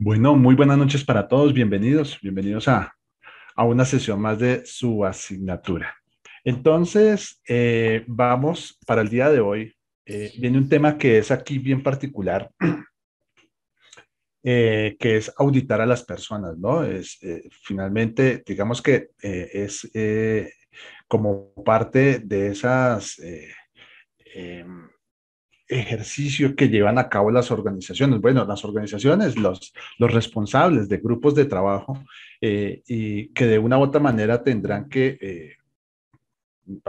Bueno, muy buenas noches para todos, bienvenidos, bienvenidos a, una sesión más de su asignatura. Entonces, eh, vamos para el día de hoy. Eh, viene un tema que es aquí bien particular, eh, que es auditar a las personas, ¿no? Es, finalmente, digamos que es como parte de esas em, ejercicio que llevan a cabo las organizaciones. Bueno, las organizaciones, los, los responsables de grupos de trabajo eh, y que de una u otra manera tendrán que eh,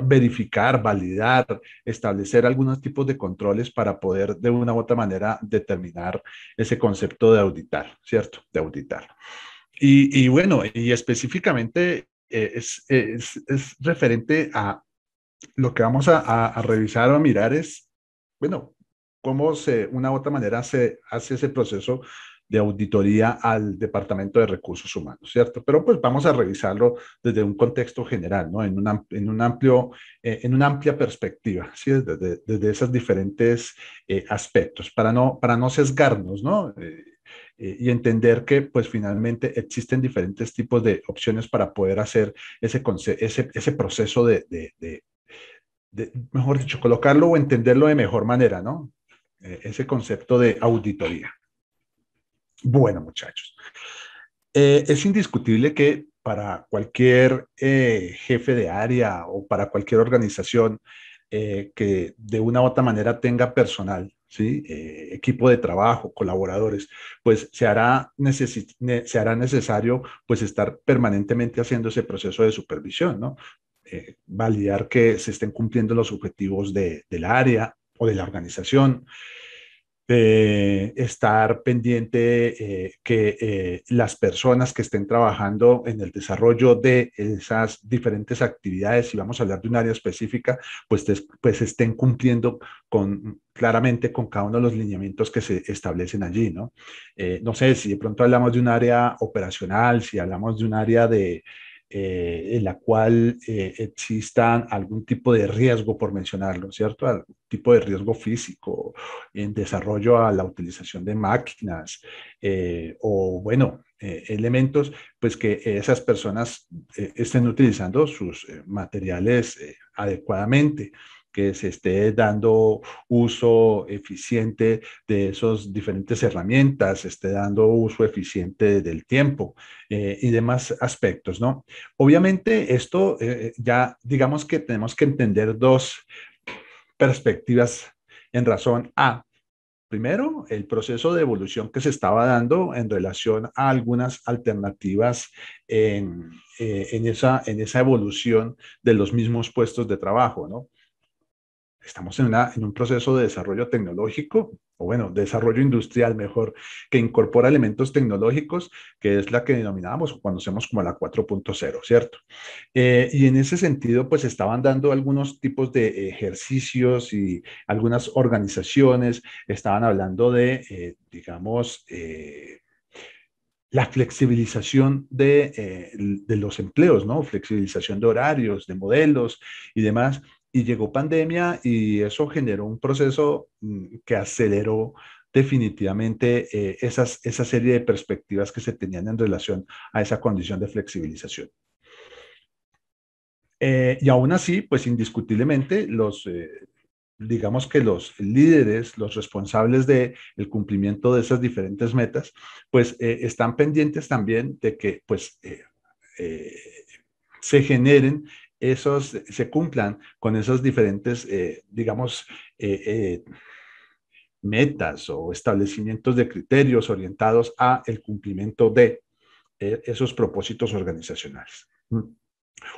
verificar, validar, establecer algunos tipos de controles para poder de una u otra manera determinar ese concepto de auditar, ¿cierto? De auditar. Y, bueno, y específicamente eh, es, es, es, referente a lo que vamos a revisar o a mirar es bueno, cómo se, una u otra manera se hace ese proceso de auditoría al Departamento de Recursos Humanos, ¿cierto? Pero pues vamos a revisarlo desde un contexto general, ¿no? En, una, en un amplio, eh, en una amplia perspectiva, ¿sí? Desde, esos diferentes eh, aspectos, para no, para no sesgarnos, ¿no? Eh, y entender que pues finalmente existen diferentes tipos de opciones para poder hacer ese, ese, proceso de, de, mejor dicho, colocarlo o entenderlo de mejor manera, ¿no? Eh, ese concepto de auditoría. Bueno, muchachos, eh, es indiscutible que para cualquier eh, jefe de área o para cualquier organización que de una u otra manera tenga personal, ¿sí? equipo de trabajo, colaboradores, pues se hará, se hará necesario pues estar permanentemente haciendo ese proceso de supervisión, ¿no? Eh, validar que se estén cumpliendo los objetivos de, del área o de la organización, eh, estar pendiente eh, que las personas que estén trabajando en el desarrollo de esas diferentes actividades, si vamos a hablar de un área específica, pues, pues estén cumpliendo con, claramente con cada uno de los lineamientos que se establecen allí, ¿no? no sé si de pronto hablamos de un área operacional, si hablamos de un área de eh, en la cual eh, existan exista algún tipo de riesgo, por mencionarlo, ¿cierto? Algún tipo de riesgo físico en desarrollo a la utilización de máquinas eh, o, bueno, elementos, pues que esas personas estén utilizando sus materiales adecuadamente que se esté dando uso eficiente de esas diferentes herramientas, esté dando uso eficiente del tiempo eh, y demás aspectos, ¿no? Obviamente esto eh, ya digamos que tenemos que entender dos perspectivas en razón a Primero, el proceso de evolución que se estaba dando en relación a algunas alternativas en, eh, en, esa, en esa evolución de los mismos puestos de trabajo, ¿no? estamos en, una, en un proceso de desarrollo tecnológico, o bueno, desarrollo industrial mejor, que incorpora elementos tecnológicos, que es la que denominamos o conocemos como la 4.0, ¿cierto? Eh, y en ese sentido, pues estaban dando algunos tipos de ejercicios y algunas organizaciones, estaban hablando de, eh, digamos, eh, la flexibilización de, de, los empleos, ¿no? Flexibilización de horarios, de modelos y demás y llegó pandemia y eso generó un proceso mm, que aceleró definitivamente eh, esas, esa serie de perspectivas que se tenían en relación a esa condición de flexibilización. Eh, y aún así, pues indiscutiblemente los, eh, digamos que los líderes, los responsables del el cumplimiento de esas diferentes metas, pues están pendientes también de que pues se generen esos, se cumplan con esos diferentes, eh, digamos, eh, eh, metas o establecimientos de criterios orientados a el cumplimiento de esos propósitos organizacionales. Mm.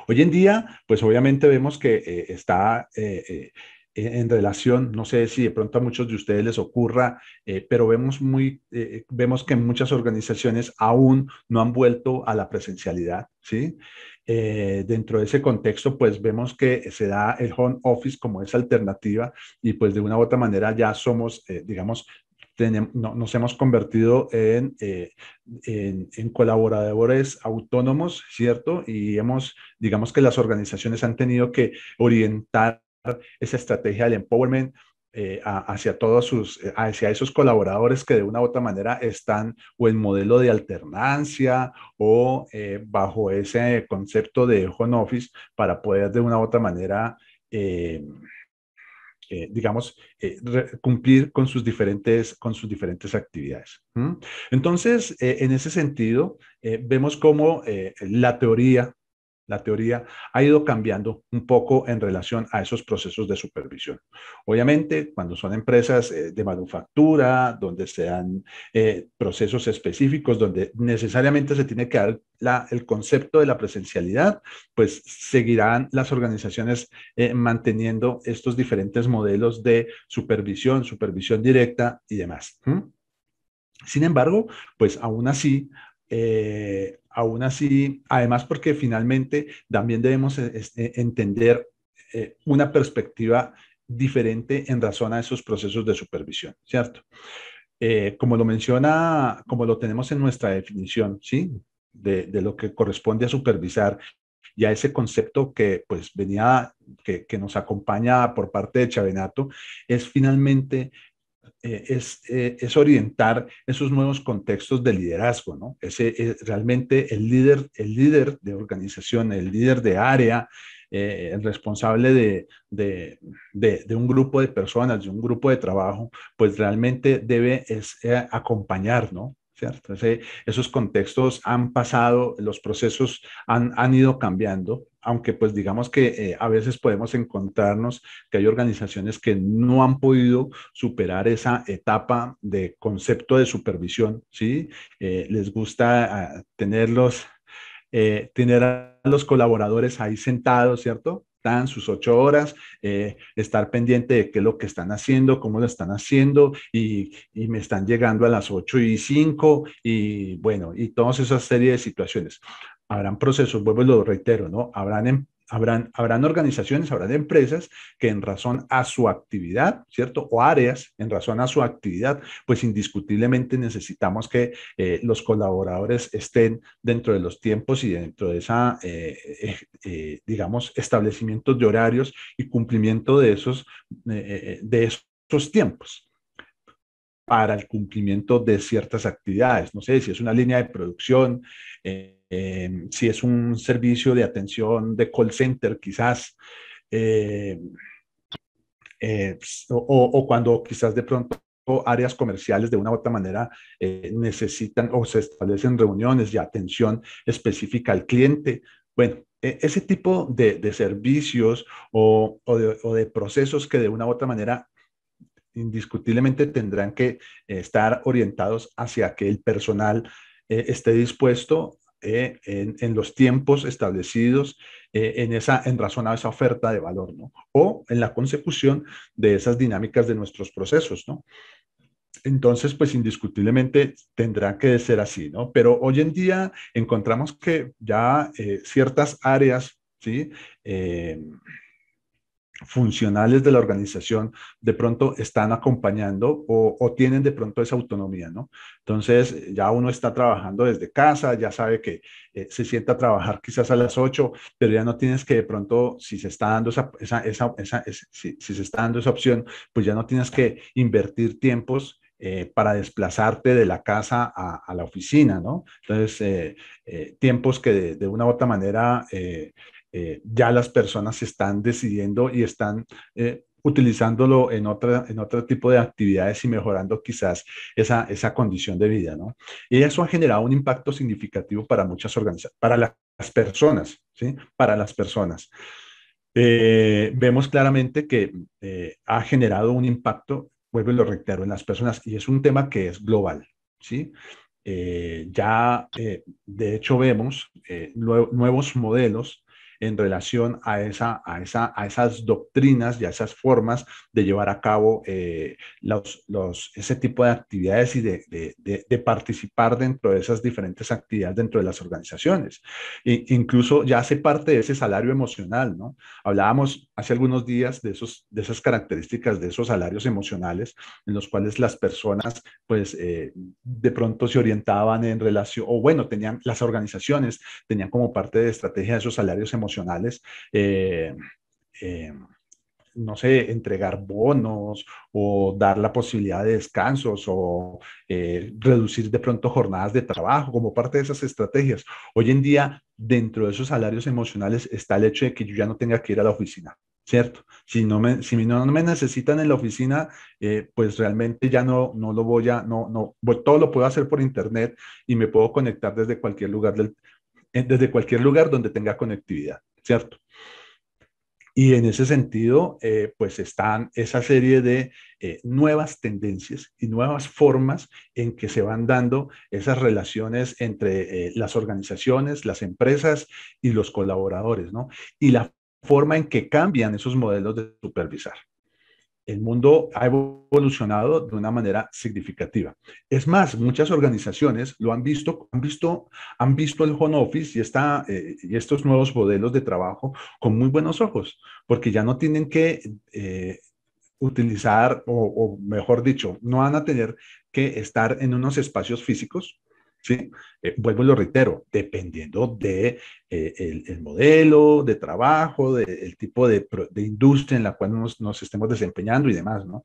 Hoy en día, pues obviamente vemos que está en relación, no sé si de pronto a muchos de ustedes les ocurra, pero vemos, muy, vemos que muchas organizaciones aún no han vuelto a la presencialidad, ¿sí? Eh, dentro de ese contexto, pues vemos que se da el home office como esa alternativa y pues de una u otra manera ya somos, eh, digamos, nos hemos convertido en, eh, en, en, colaboradores autónomos, ¿cierto? Y hemos, digamos que las organizaciones han tenido que orientar esa estrategia del empowerment eh, hacia todos sus, eh, hacia esos colaboradores que de una u otra manera están o en modelo de alternancia o eh, bajo ese concepto de home office para poder de una u otra manera digamos, cumplir con sus diferentes, con sus diferentes actividades. Entonces, en ese sentido, vemos cómo la teoría la teoría ha ido cambiando un poco en relación a esos procesos de supervisión. Obviamente, cuando son empresas eh, de manufactura, donde sean eh, procesos específicos, donde necesariamente se tiene que dar el concepto de la presencialidad, pues seguirán las organizaciones eh, manteniendo estos diferentes modelos de supervisión, supervisión directa y demás. Sin embargo, pues aún así eh, aún así, además porque finalmente también debemos eh, eh, entender eh, una perspectiva diferente en razón a esos procesos de supervisión, ¿cierto? como lo menciona, como lo tenemos en nuestra definición, ¿sí? De, lo que corresponde a supervisar y a ese concepto que pues venía, que, que nos acompaña por parte de Chavenato, es finalmente eh, eh, es, orientar esos nuevos contextos de liderazgo, ¿no? realmente el líder, el líder de organización, el líder de área, eh, el responsable de, un grupo de personas, de un grupo de trabajo, pues realmente debe es, acompañar, ¿no? ¿Cierto? esos contextos han pasado, los procesos han, han ido cambiando aunque pues digamos que eh, a veces podemos encontrarnos que hay organizaciones que no han podido superar esa etapa de concepto de supervisión, ¿sí? Eh, les gusta ah, tenerlos, eh, tener a los colaboradores ahí sentados, ¿cierto? Están sus ocho horas, estar pendiente de qué es lo que están haciendo, cómo lo están haciendo, y, y me están llegando a las ocho y cinco, y bueno, y todas esas series de situaciones habrán procesos, vuelvo y lo reitero, ¿no? Habrán, em, habrán, habrán organizaciones, habrán empresas que en razón a su actividad, ¿cierto? O áreas en razón a su actividad, pues indiscutiblemente necesitamos que eh, los colaboradores estén dentro de los tiempos y dentro de esa, eh, eh, digamos, establecimiento de horarios y cumplimiento de esos, de esos tiempos para el cumplimiento de ciertas actividades. No sé si es una línea de producción, eh, eh, si es un servicio de atención de call center quizás, eh, eh, pues, o, cuando quizás de pronto áreas comerciales de una u otra manera necesitan o se establecen reuniones de atención específica al cliente. Bueno, e, ese tipo de, servicios o, de, procesos que de una u otra manera indiscutiblemente tendrán que estar orientados hacia que el personal esté dispuesto eh, en, los tiempos establecidos eh, en, esa, en razón a esa oferta de valor, ¿no? O en la consecución de esas dinámicas de nuestros procesos, ¿no? Entonces, pues indiscutiblemente tendrá que ser así, ¿no? Pero hoy en día encontramos que ya eh, ciertas áreas, ¿sí? funcionales de la organización de pronto están acompañando o, tienen de pronto esa autonomía, ¿no? Entonces ya uno está trabajando desde casa, ya sabe que eh, se sienta a trabajar quizás a las 8, pero ya no tienes que de pronto, si se está dando esa, si, se está dando esa opción, pues ya no tienes que invertir tiempos eh, para desplazarte de la casa a, la oficina, ¿no? Entonces, eh, tiempos que de, de, una u otra manera eh, ya las personas están decidiendo y están eh, utilizándolo en, otra, en otro tipo de actividades y mejorando quizás esa, esa condición de vida, ¿no? Y eso ha generado un impacto significativo para muchas organizaciones, para las personas, ¿sí? Para las personas. Eh, vemos claramente que ha generado un impacto, vuelvo y lo reitero, en las personas y es un tema que es global, ¿sí? ya, de hecho, vemos nuevos modelos en relación a, esa, a, esa, a esas doctrinas y a esas formas de llevar a cabo eh, los, los, ese tipo de actividades y de, de, de, participar dentro de esas diferentes actividades dentro de las organizaciones. E incluso ya hace parte de ese salario emocional, ¿no? Hablábamos hace algunos días de, esos, de esas características, de esos salarios emocionales en los cuales las personas, pues, eh, de pronto se orientaban en relación, o bueno, tenían las organizaciones, tenían como parte de estrategia esos salarios emocionales emocionales. Eh, eh, no sé, entregar bonos o dar la posibilidad de descansos o eh, reducir de pronto jornadas de trabajo como parte de esas estrategias. Hoy en día, dentro de esos salarios emocionales está el hecho de que yo ya no tenga que ir a la oficina, ¿cierto? Si no me, si no me necesitan en la oficina, pues realmente ya no, no lo voy a, no, no, todo lo puedo hacer por internet y me puedo conectar desde cualquier lugar del, desde cualquier lugar donde tenga conectividad, ¿cierto? Y en ese sentido, eh, pues están esa serie de eh, nuevas tendencias y nuevas formas en que se van dando esas relaciones entre eh, las organizaciones, las empresas y los colaboradores, ¿no? Y la forma en que cambian esos modelos de supervisar el mundo ha evolucionado de una manera significativa. Es más, muchas organizaciones lo han visto, han visto, han visto el home office y, eh, estos nuevos modelos de trabajo con muy buenos ojos, porque ya no tienen que eh, utilizar, o, o mejor dicho, no van a tener que estar en unos espacios físicos, ¿sí? Eh, vuelvo y lo reitero, dependiendo de, eh, el, modelo de trabajo, del tipo de, industria en la cual nos, estemos desempeñando y demás, ¿no?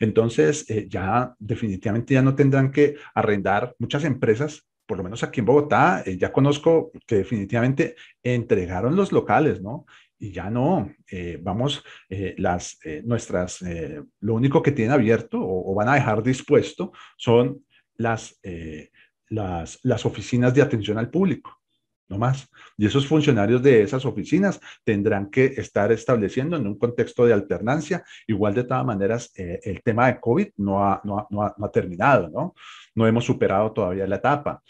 Entonces, eh, ya definitivamente ya no tendrán que arrendar muchas empresas. Por lo menos aquí en Bogotá, ya conozco que definitivamente entregaron los locales, ¿no? y ya no, vamos, las, nuestras, lo único que tienen abierto o, o, van a dejar dispuesto son las las, oficinas de atención al público, no más. Y esos funcionarios de esas oficinas tendrán que estar estableciendo en un contexto de alternancia. Igual de todas maneras, eh, el tema de COVID no ha, no, terminado, ¿no? No hemos superado todavía la etapa.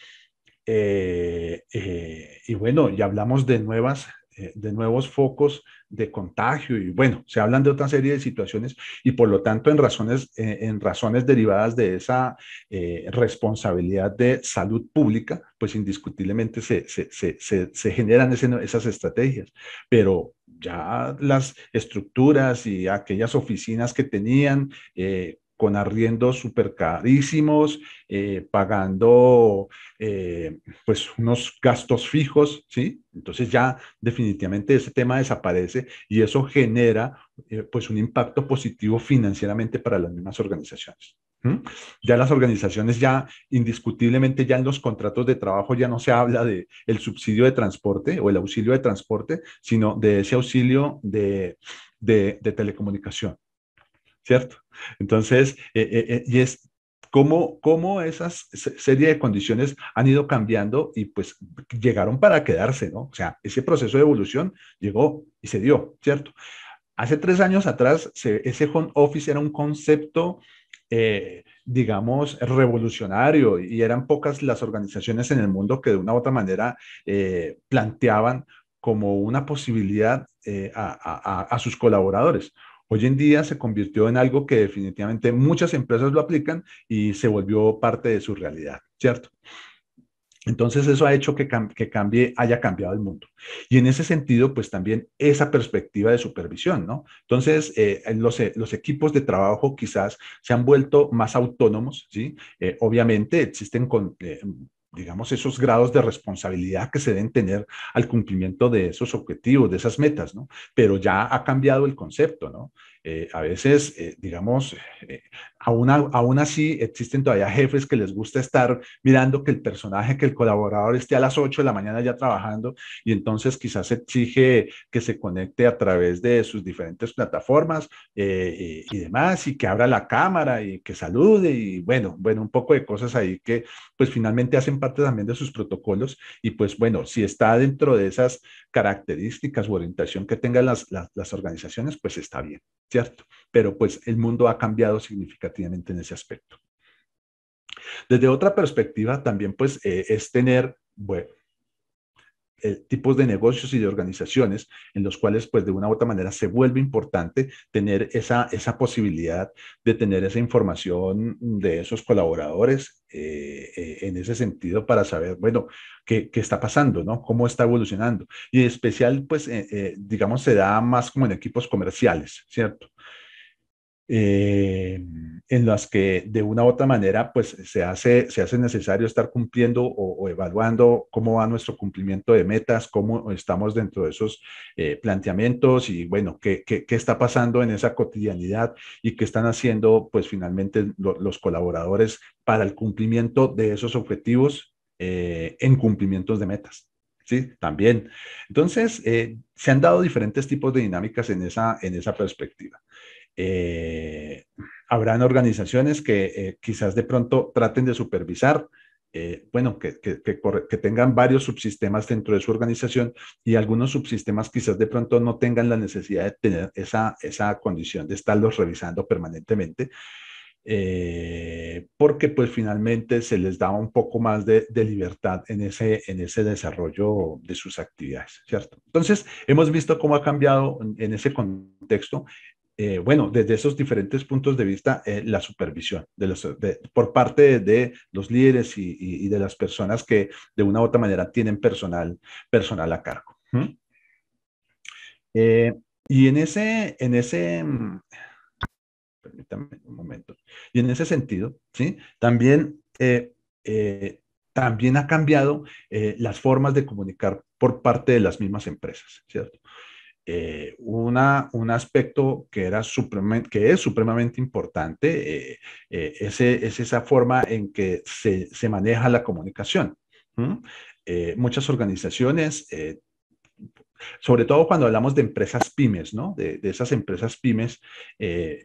Eh, eh, y bueno, ya hablamos de nuevas eh, de nuevos focos de contagio y bueno, se hablan de otra serie de situaciones y por lo tanto en razones, eh, en razones derivadas de esa eh, responsabilidad de salud pública, pues indiscutiblemente se, generan esas estrategias, pero ya las estructuras y aquellas oficinas que tenían con arriendos súper carísimos, eh, pagando eh, pues unos gastos fijos, ¿sí? Entonces ya definitivamente ese tema desaparece y eso genera eh, pues un impacto positivo financieramente para las mismas organizaciones. Ya las organizaciones ya indiscutiblemente ya en los contratos de trabajo ya no se habla de el subsidio de transporte o el auxilio de transporte, sino de ese auxilio de telecomunicación. ¿cierto? Entonces, eh, eh, eh, y es cómo, cómo esas serie de condiciones han ido cambiando y pues llegaron para quedarse, ¿no? O sea, ese proceso de evolución llegó y se dio, ¿cierto? Hace tres años atrás, ese home office era un concepto, digamos, revolucionario y eran pocas las organizaciones en el mundo que de una u otra manera planteaban como una posibilidad a, a, a sus colaboradores. Hoy en día se convirtió en algo que definitivamente muchas empresas lo aplican y se volvió parte de su realidad, ¿cierto? Entonces eso ha hecho que, cambie, haya cambiado el mundo. Y en ese sentido, pues también esa perspectiva de supervisión, ¿no? Entonces, eh, e-, los, equipos de trabajo quizás se han vuelto más autónomos, ¿sí? Eh, obviamente existen con, eh, digamos, esos grados de responsabilidad que se deben tener al cumplimiento de esos objetivos, de esas metas, ¿no? Pero ya ha cambiado el concepto, ¿no? Eh, a veces, eh, digamos, eh, aún, así existen todavía jefes que les gusta estar mirando que el personaje, que el colaborador esté a las 8 de la mañana ya trabajando y entonces quizás exige que se conecte a través de sus diferentes plataformas y demás y que abra la cámara y que salude y bueno, bueno, un poco de cosas ahí que pues finalmente hacen parte también de sus protocolos y pues bueno, si está dentro de esas características u orientación que tengan las organizaciones, pues está bien. ¿cierto? Pero pues el mundo ha cambiado significativamente en ese aspecto. Desde otra perspectiva, también pues eh, es tener, bueno, eh, tipos de negocios y de organizaciones en los cuales, pues, de una u otra manera se vuelve importante tener esa, esa posibilidad de tener esa información de esos colaboradores eh, eh, en ese sentido para saber, bueno, qué, qué, está pasando, ¿no? Cómo está evolucionando. Y en especial, pues, digamos, se da más como en equipos comerciales, ¿cierto? Eh, en las que de una u otra manera pues se hace, se hace necesario estar cumpliendo o, evaluando cómo va nuestro cumplimiento de metas, cómo estamos dentro de esos eh, planteamientos y bueno, qué, está pasando en esa cotidianidad y qué están haciendo pues finalmente los colaboradores para el cumplimiento de esos objetivos eh, en cumplimientos de metas. ¿sí? También. Entonces, se han dado diferentes tipos de dinámicas en esa, en esa perspectiva. Eh, habrán organizaciones que eh, quizás de pronto traten de supervisar, eh, bueno, que, tengan varios subsistemas dentro de su organización y algunos subsistemas quizás de pronto no tengan la necesidad de tener esa, esa condición de estarlos revisando permanentemente. porque pues finalmente se les da un poco más de, de, libertad en ese, en ese desarrollo de sus actividades, ¿cierto? Entonces, hemos visto cómo ha cambiado en ese contexto eh, bueno, desde esos diferentes puntos de vista, eh, la supervisión de por parte de, los líderes y, de las personas que de una u otra manera tienen personal, personal a cargo. Eh, y en ese, en ese, un momento, y en ese sentido, ¿sí? También, también ha cambiado las formas de comunicar por parte de las mismas empresas, ¿cierto? Eh, un aspecto que, era que es supremamente importante eh, eh, es esa forma en que se, maneja la comunicación. muchas organizaciones, sobre todo cuando hablamos de empresas pymes, de, esas empresas pymes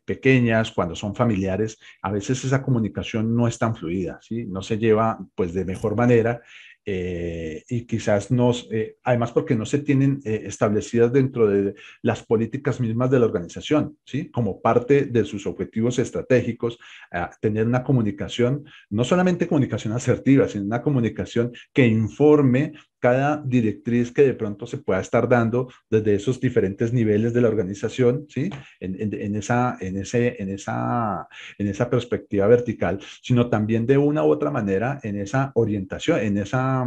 pequeñas, cuando son familiares, a veces esa comunicación no es tan fluida, ¿sí? no se lleva pues de mejor manera eh, y quizás nos, eh, además porque no se tienen eh, establecidas dentro de las políticas mismas de la organización, ¿sí? Como parte de sus objetivos estratégicos, ah, tener una comunicación, no solamente comunicación asertiva, sino una comunicación que informe cada directriz que de pronto se pueda estar dando desde esos diferentes niveles de la organización, ¿sí? En, en, en esa, en, ese, en, esa, en esa perspectiva vertical, sino también de una u otra manera en esa orientación, en esa,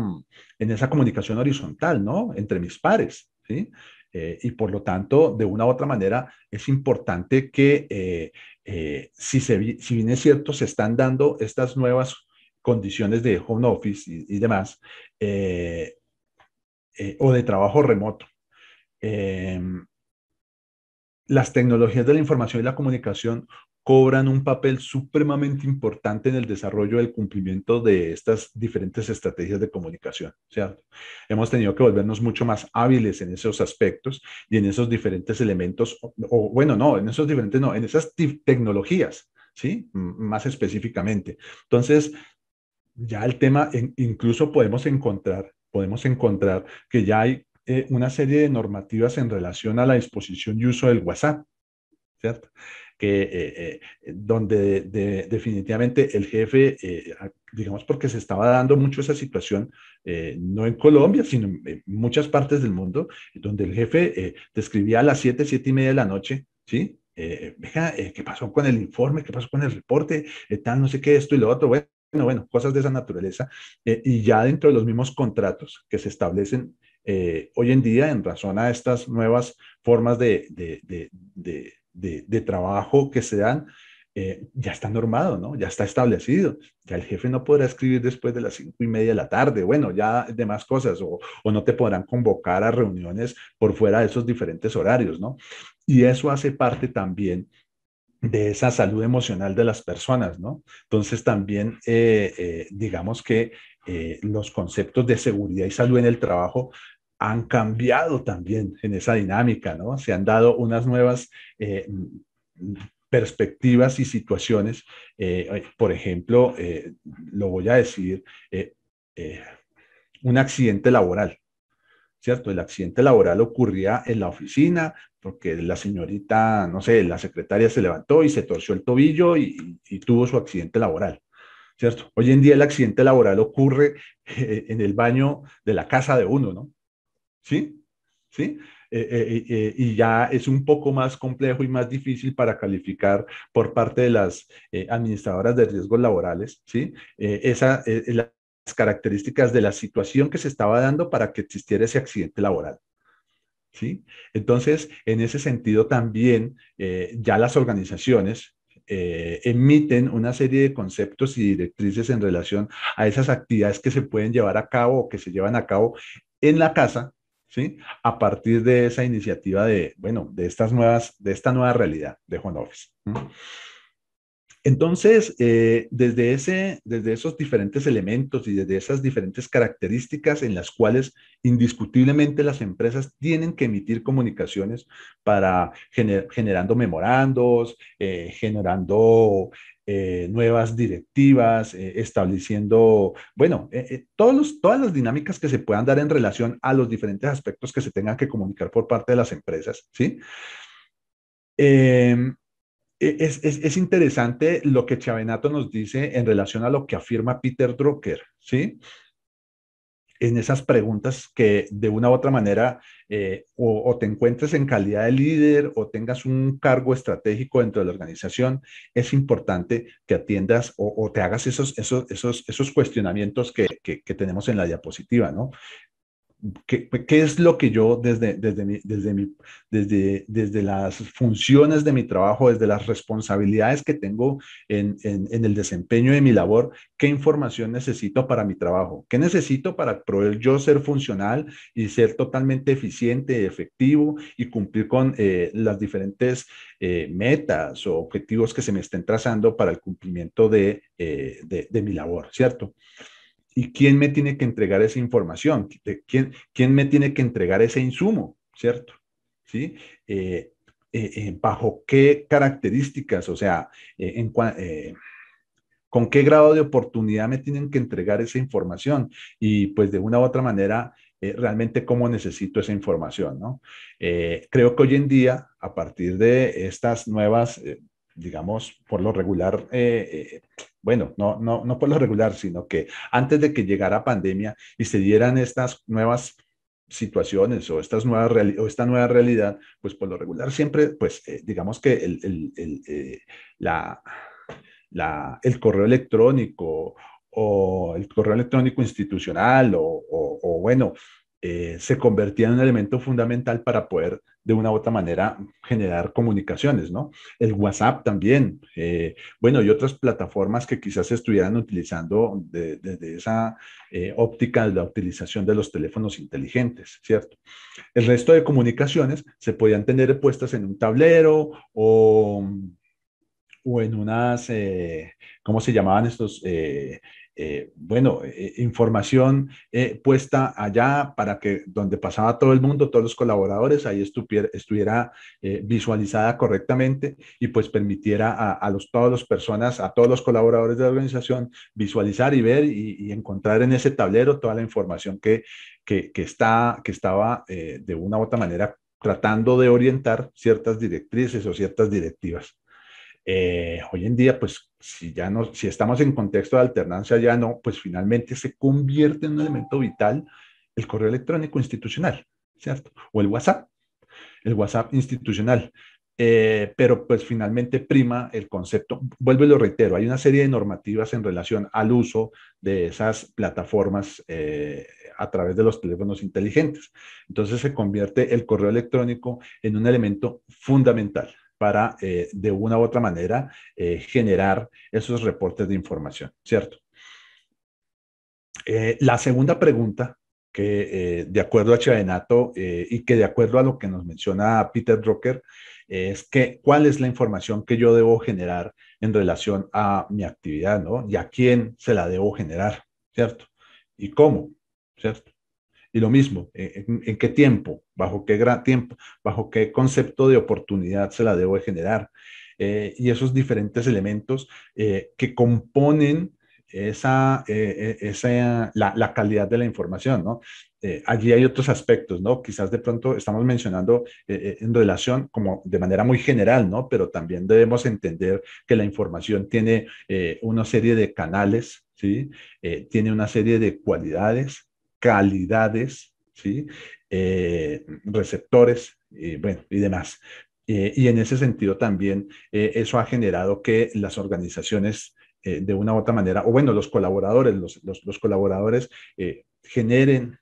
en esa comunicación horizontal, ¿no? Entre mis pares, ¿sí? Eh, y por lo tanto, de una u otra manera, es importante que eh, eh, si, se, si bien es cierto, se están dando estas nuevas condiciones de home office y, demás, eh, o de trabajo remoto. Eh, las tecnologías de la información y la comunicación cobran un papel supremamente importante en el desarrollo del cumplimiento de estas diferentes estrategias de comunicación. ¿cierto? Hemos tenido que volvernos mucho más hábiles en esos aspectos y en esos diferentes elementos, o, bueno, no, en esos diferentes, no, en esas tecnologías, ¿sí? más específicamente. Entonces, ya el tema, incluso podemos encontrar podemos encontrar que ya hay eh, una serie de normativas en relación a la disposición y uso del WhatsApp, ¿cierto? Que, eh, eh, donde definitivamente el jefe, digamos porque se estaba dando mucho esa situación, no en Colombia, sino en muchas partes del mundo, donde el jefe describía a las 7, 7 y media de la noche, ¿sí? ¿qué pasó con el informe? ¿Qué pasó con el reporte? tal, no sé qué, esto y lo otro. Bueno, bueno, bueno, cosas de esa naturaleza, eh, y ya dentro de los mismos contratos que se establecen eh, hoy en día en razón a estas nuevas formas de, trabajo que se dan, eh, ya está normado, ¿no? Ya está establecido. Ya el jefe no podrá escribir después de las cinco y media de la tarde, bueno, ya demás cosas, o, o no te podrán convocar a reuniones por fuera de esos diferentes horarios, ¿no? Y eso hace parte también de esa salud emocional de las personas, ¿no? Entonces también, eh, eh, digamos que eh, los conceptos de seguridad y salud en el trabajo han cambiado también en esa dinámica, ¿no? Se han dado unas nuevas perspectivas y situaciones. por ejemplo, lo voy a decir, un accidente laboral, ¿cierto? El accidente laboral ocurría en la oficina, porque la señorita, no sé, la secretaria se levantó y se torció el tobillo y, tuvo su accidente laboral. ¿Cierto? Hoy en día el accidente laboral ocurre eh, en el baño de la casa de uno, ¿no? ¿Sí? ¿Sí? Eh, eh, y ya es un poco más complejo y más difícil para calificar por parte de las administradoras de riesgos laborales, ¿sí? Esas las características de la situación que se estaba dando para que existiera ese accidente laboral. Entonces, en ese sentido también eh, ya las organizaciones eh, emiten una serie de conceptos y directrices en relación a esas actividades que se pueden llevar a cabo o que se llevan a cabo en la casa, ¿sí? A partir de esa iniciativa de, bueno, de estas nuevas, de esta nueva realidad de home office. Entonces, eh, desde, ese, desde esos diferentes elementos y desde esas diferentes características en las cuales indiscutiblemente las empresas tienen que emitir comunicaciones para generando memorandos, eh, generando eh, nuevas directivas, estableciendo, bueno, todas las dinámicas que se puedan dar en relación a los diferentes aspectos que se tengan que comunicar por parte de las empresas, ¿sí? Em, e, es, interesante lo que Chavenato nos dice en relación a lo que afirma Peter Drucker, ¿sí? En esas preguntas que de una u otra manera eh, o, te encuentres en calidad de líder o tengas un cargo estratégico dentro de la organización, es importante que atiendas o, te hagas esos, esos, esos, cuestionamientos que, que, tenemos en la diapositiva, ¿no? ¿Qué, es lo que yo desde, desde, desde, desde, desde las funciones de mi trabajo, desde las responsabilidades que tengo en, el desempeño de mi labor, qué información necesito para mi trabajo? ¿Qué necesito para proveer yo ser funcional y ser totalmente eficiente, efectivo y cumplir con eh, las diferentes eh, metas o objetivos que se me estén trazando para el cumplimiento de eh, mi labor, ¿cierto? ¿Y quién me tiene que entregar esa información? ¿Quién, quién me tiene que entregar ese insumo? ¿Cierto? ¿Sí? Eh, eh, eh, ¿Bajo qué características? O sea, ¿con qué grado de oportunidad me tienen que entregar esa información? Y pues de una u otra manera, realmente cómo necesito esa información, ¿no? creo que hoy en día, a partir de estas nuevas, digamos, por lo regular, bueno, no, no, no por lo regular, sino que antes de que llegara pandemia y se dieran estas nuevas situaciones o, estas nuevas o esta nueva realidad, pues por lo regular siempre, pues eh, digamos que el, eh, la, el correo electrónico o el correo electrónico institucional o, bueno, eh, se convertía en un elemento fundamental para poder de una u otra manera generar comunicaciones, ¿no? El WhatsApp también, eh, bueno, y otras plataformas que quizás estuvieran utilizando desde de, esa eh, óptica de la utilización de los teléfonos inteligentes, ¿cierto? El resto de comunicaciones se podían tener puestas en un tablero o en unas, eh, ¿cómo se llamaban estos? Eh, bueno, eh, información eh, puesta allá para que donde pasaba todo el mundo, todos los colaboradores, ahí estuviera visualizada correctamente y pues permitiera a, los, todas las personas, a todos los colaboradores de la organización visualizar y ver y, encontrar en ese tablero toda la información que, está, que estaba de una u otra manera tratando de orientar ciertas directrices o ciertas directivas. hoy en día, pues si ya no, si estamos en contexto de alternancia ya no, pues finalmente se convierte en un elemento vital el correo electrónico institucional, ¿cierto? O el WhatsApp, el WhatsApp institucional. Eh, pero pues finalmente prima el concepto, vuelvo y lo reitero, hay una serie de normativas en relación al uso de esas plataformas eh, a través de los teléfonos inteligentes. Entonces se convierte el correo electrónico en un elemento fundamental para, eh, de una u otra manera, eh, generar esos reportes de información, ¿cierto? Eh, la segunda pregunta, que de acuerdo a Chiavenato y que de acuerdo a lo que nos menciona Peter Drucker, es que cuál es la información que yo debo generar en relación a mi actividad, ¿no? Y a quién se la debo generar, ¿cierto? Y cómo, ¿cierto? Y lo mismo, ¿en, qué tiempo? ¿Bajo qué gran tiempo? ¿Bajo qué concepto de oportunidad se la debo generar? Eh, y esos diferentes elementos eh, que componen eh, e, esa, la, la, calidad de la información, ¿no? allí hay otros aspectos, ¿no? Quizás de pronto estamos mencionando en relación como de manera muy general, ¿no? Pero también debemos entender que la información tiene una serie de canales, ¿sí? tiene una serie de cualidades, realidades, ¿sí? Eh, receptores y, bueno, y demás. Eh, y en ese sentido también eh, eso ha generado que las organizaciones de una u otra manera, o bueno, los colaboradores, los colaboradores generen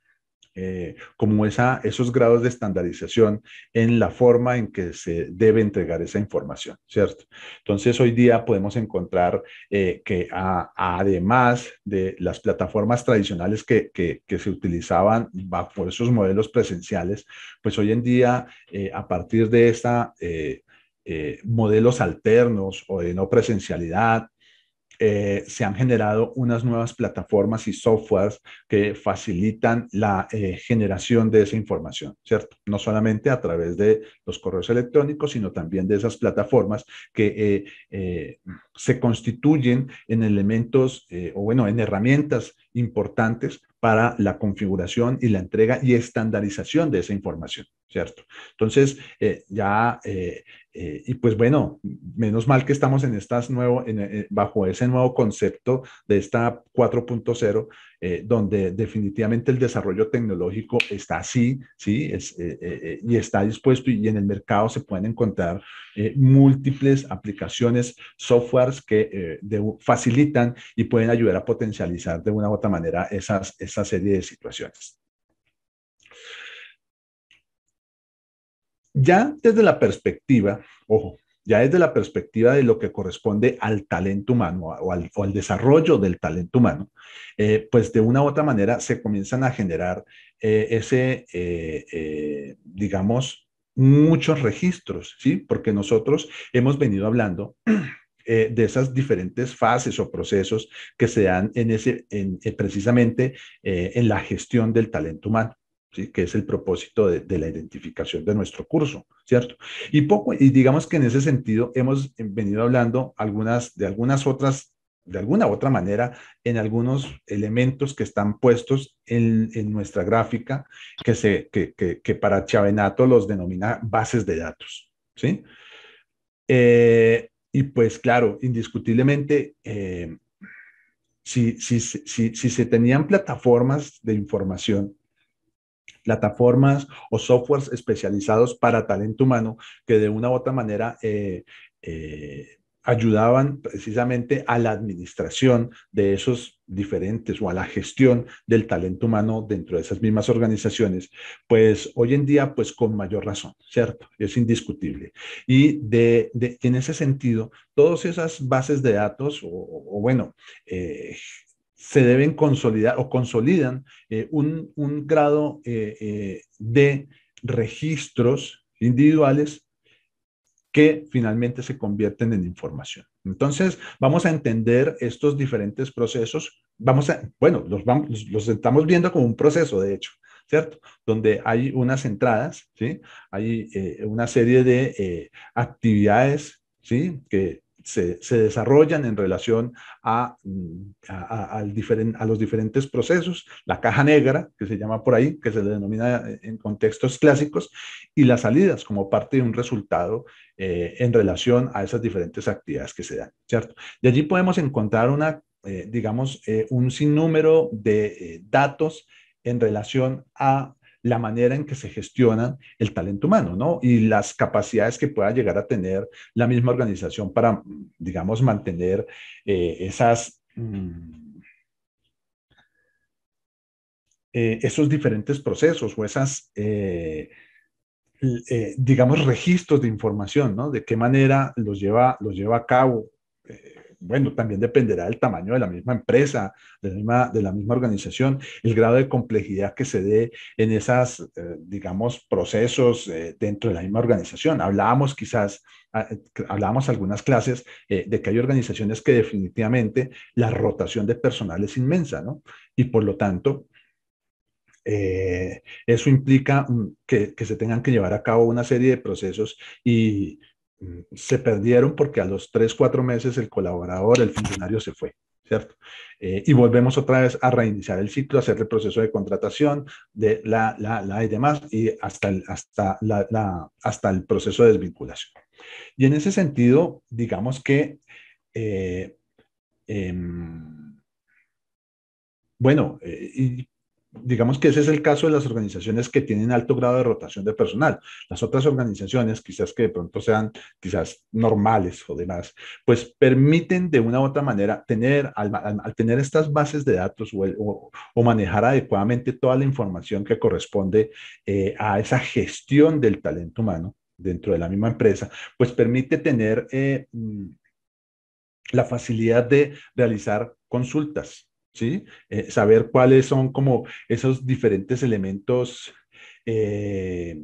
eh, como esos grados de estandarización en la forma en que se debe entregar esa información, ¿cierto? Entonces, hoy día podemos encontrar eh, que además de las plataformas tradicionales que, se utilizaban por esos modelos presenciales, pues hoy en día, eh, a partir de esta... modelos alternos o de no presencialidad eh, se han generado unas nuevas plataformas y softwares que facilitan la eh, generación de esa información, ¿cierto? No solamente a través de los correos electrónicos, sino también de esas plataformas que eh, se constituyen en elementos o, bueno, en herramientas importantes para la configuración y la entrega y estandarización de esa información. ¿cierto? Entonces, eh, ya, eh, eh, y pues bueno, menos mal que estamos en estas nuevo, bajo ese nuevo concepto de esta 4.0, donde definitivamente el desarrollo tecnológico está así, ¿sí? Es, y está dispuesto y, en el mercado se pueden encontrar múltiples aplicaciones, softwares que facilitan y pueden ayudar a potencializar de una u otra manera esas, esa serie de situaciones. Ya desde la perspectiva, ojo, ya desde la perspectiva de lo que corresponde al talento humano o al, desarrollo del talento humano, eh, pues de una u otra manera se comienzan a generar eh, ese, eh, digamos, muchos registros, ¿sí? Porque nosotros hemos venido hablando de esas diferentes fases o procesos que se dan en ese, precisamente en la gestión del talento humano que es el propósito de, la identificación de nuestro curso, ¿cierto? Y, poco, y digamos que en ese sentido hemos venido hablando algunas, de algunas otras de alguna u otra manera en algunos elementos que están puestos en, nuestra gráfica, que, se, para Chavenato los denomina bases de datos. ¿sí? Eh, y pues claro, indiscutiblemente, eh, si, si, si, si se tenían plataformas de información plataformas o softwares especializados para talento humano que de una u otra manera eh, eh, ayudaban precisamente a la administración de esos diferentes o a la gestión del talento humano dentro de esas mismas organizaciones, pues hoy en día, pues con mayor razón, ¿cierto? Es indiscutible. Y de, en ese sentido, todas esas bases de datos o, bueno, eh, se deben consolidar o consolidan eh, un, grado eh, eh, de registros individuales que finalmente se convierten en información. Entonces, vamos a entender estos diferentes procesos. Vamos a, bueno, los, vamos, los estamos viendo como un proceso, de hecho, ¿cierto? Donde hay unas entradas, ¿sí? Hay una serie de actividades, ¿sí? Que se, desarrollan en relación mm, a, los diferentes procesos, la caja negra, que se llama por ahí, que se le denomina eh, en contextos clásicos, y las salidas como parte de un resultado eh, en relación a esas diferentes actividades que se dan, ¿cierto? allí podemos encontrar una, eh, digamos, un sinnúmero de datos en relación a la manera en que se gestiona el talento humano, ¿no? Y las capacidades que pueda llegar a tener la misma organización para, digamos, mantener eh, esas... Mm, eh, esos diferentes procesos o esas, eh, digamos, registros de información, ¿no? De qué manera los lleva, los lleva a cabo, bueno, también dependerá del tamaño de la misma empresa, de la misma, organización, el grado de complejidad que se dé en esas, eh, digamos, procesos eh, dentro de la misma organización. Hablábamos quizás, ah, eh, hablábamos algunas clases de que hay organizaciones que definitivamente la rotación de personal es inmensa, ¿no? Y por lo tanto, eso implica mm, que, que, se tengan que llevar a cabo una serie de procesos y Mm, se perdieron porque a los tres, cuatro meses el colaborador, el funcionario se fue, ¿cierto? Eh, y volvemos otra vez a reiniciar el ciclo, hacer el proceso de contratación, de la, la, la y demás, y hasta el, hasta, la, hasta el proceso de desvinculación. Y en ese sentido, digamos que, eh, em, bueno, eh, y digamos que ese es el caso de las organizaciones que tienen alto grado de rotación de personal. Las otras organizaciones, quizás que de pronto sean quizás normales o demás, pues permiten de una u otra manera tener, al, tener estas bases de datos o, manejar adecuadamente toda la información que corresponde eh, a esa gestión del talento humano dentro de la misma empresa, pues permite tener eh, mm, la facilidad de realizar consultas eh, saber cuáles son como esos diferentes elementos eh,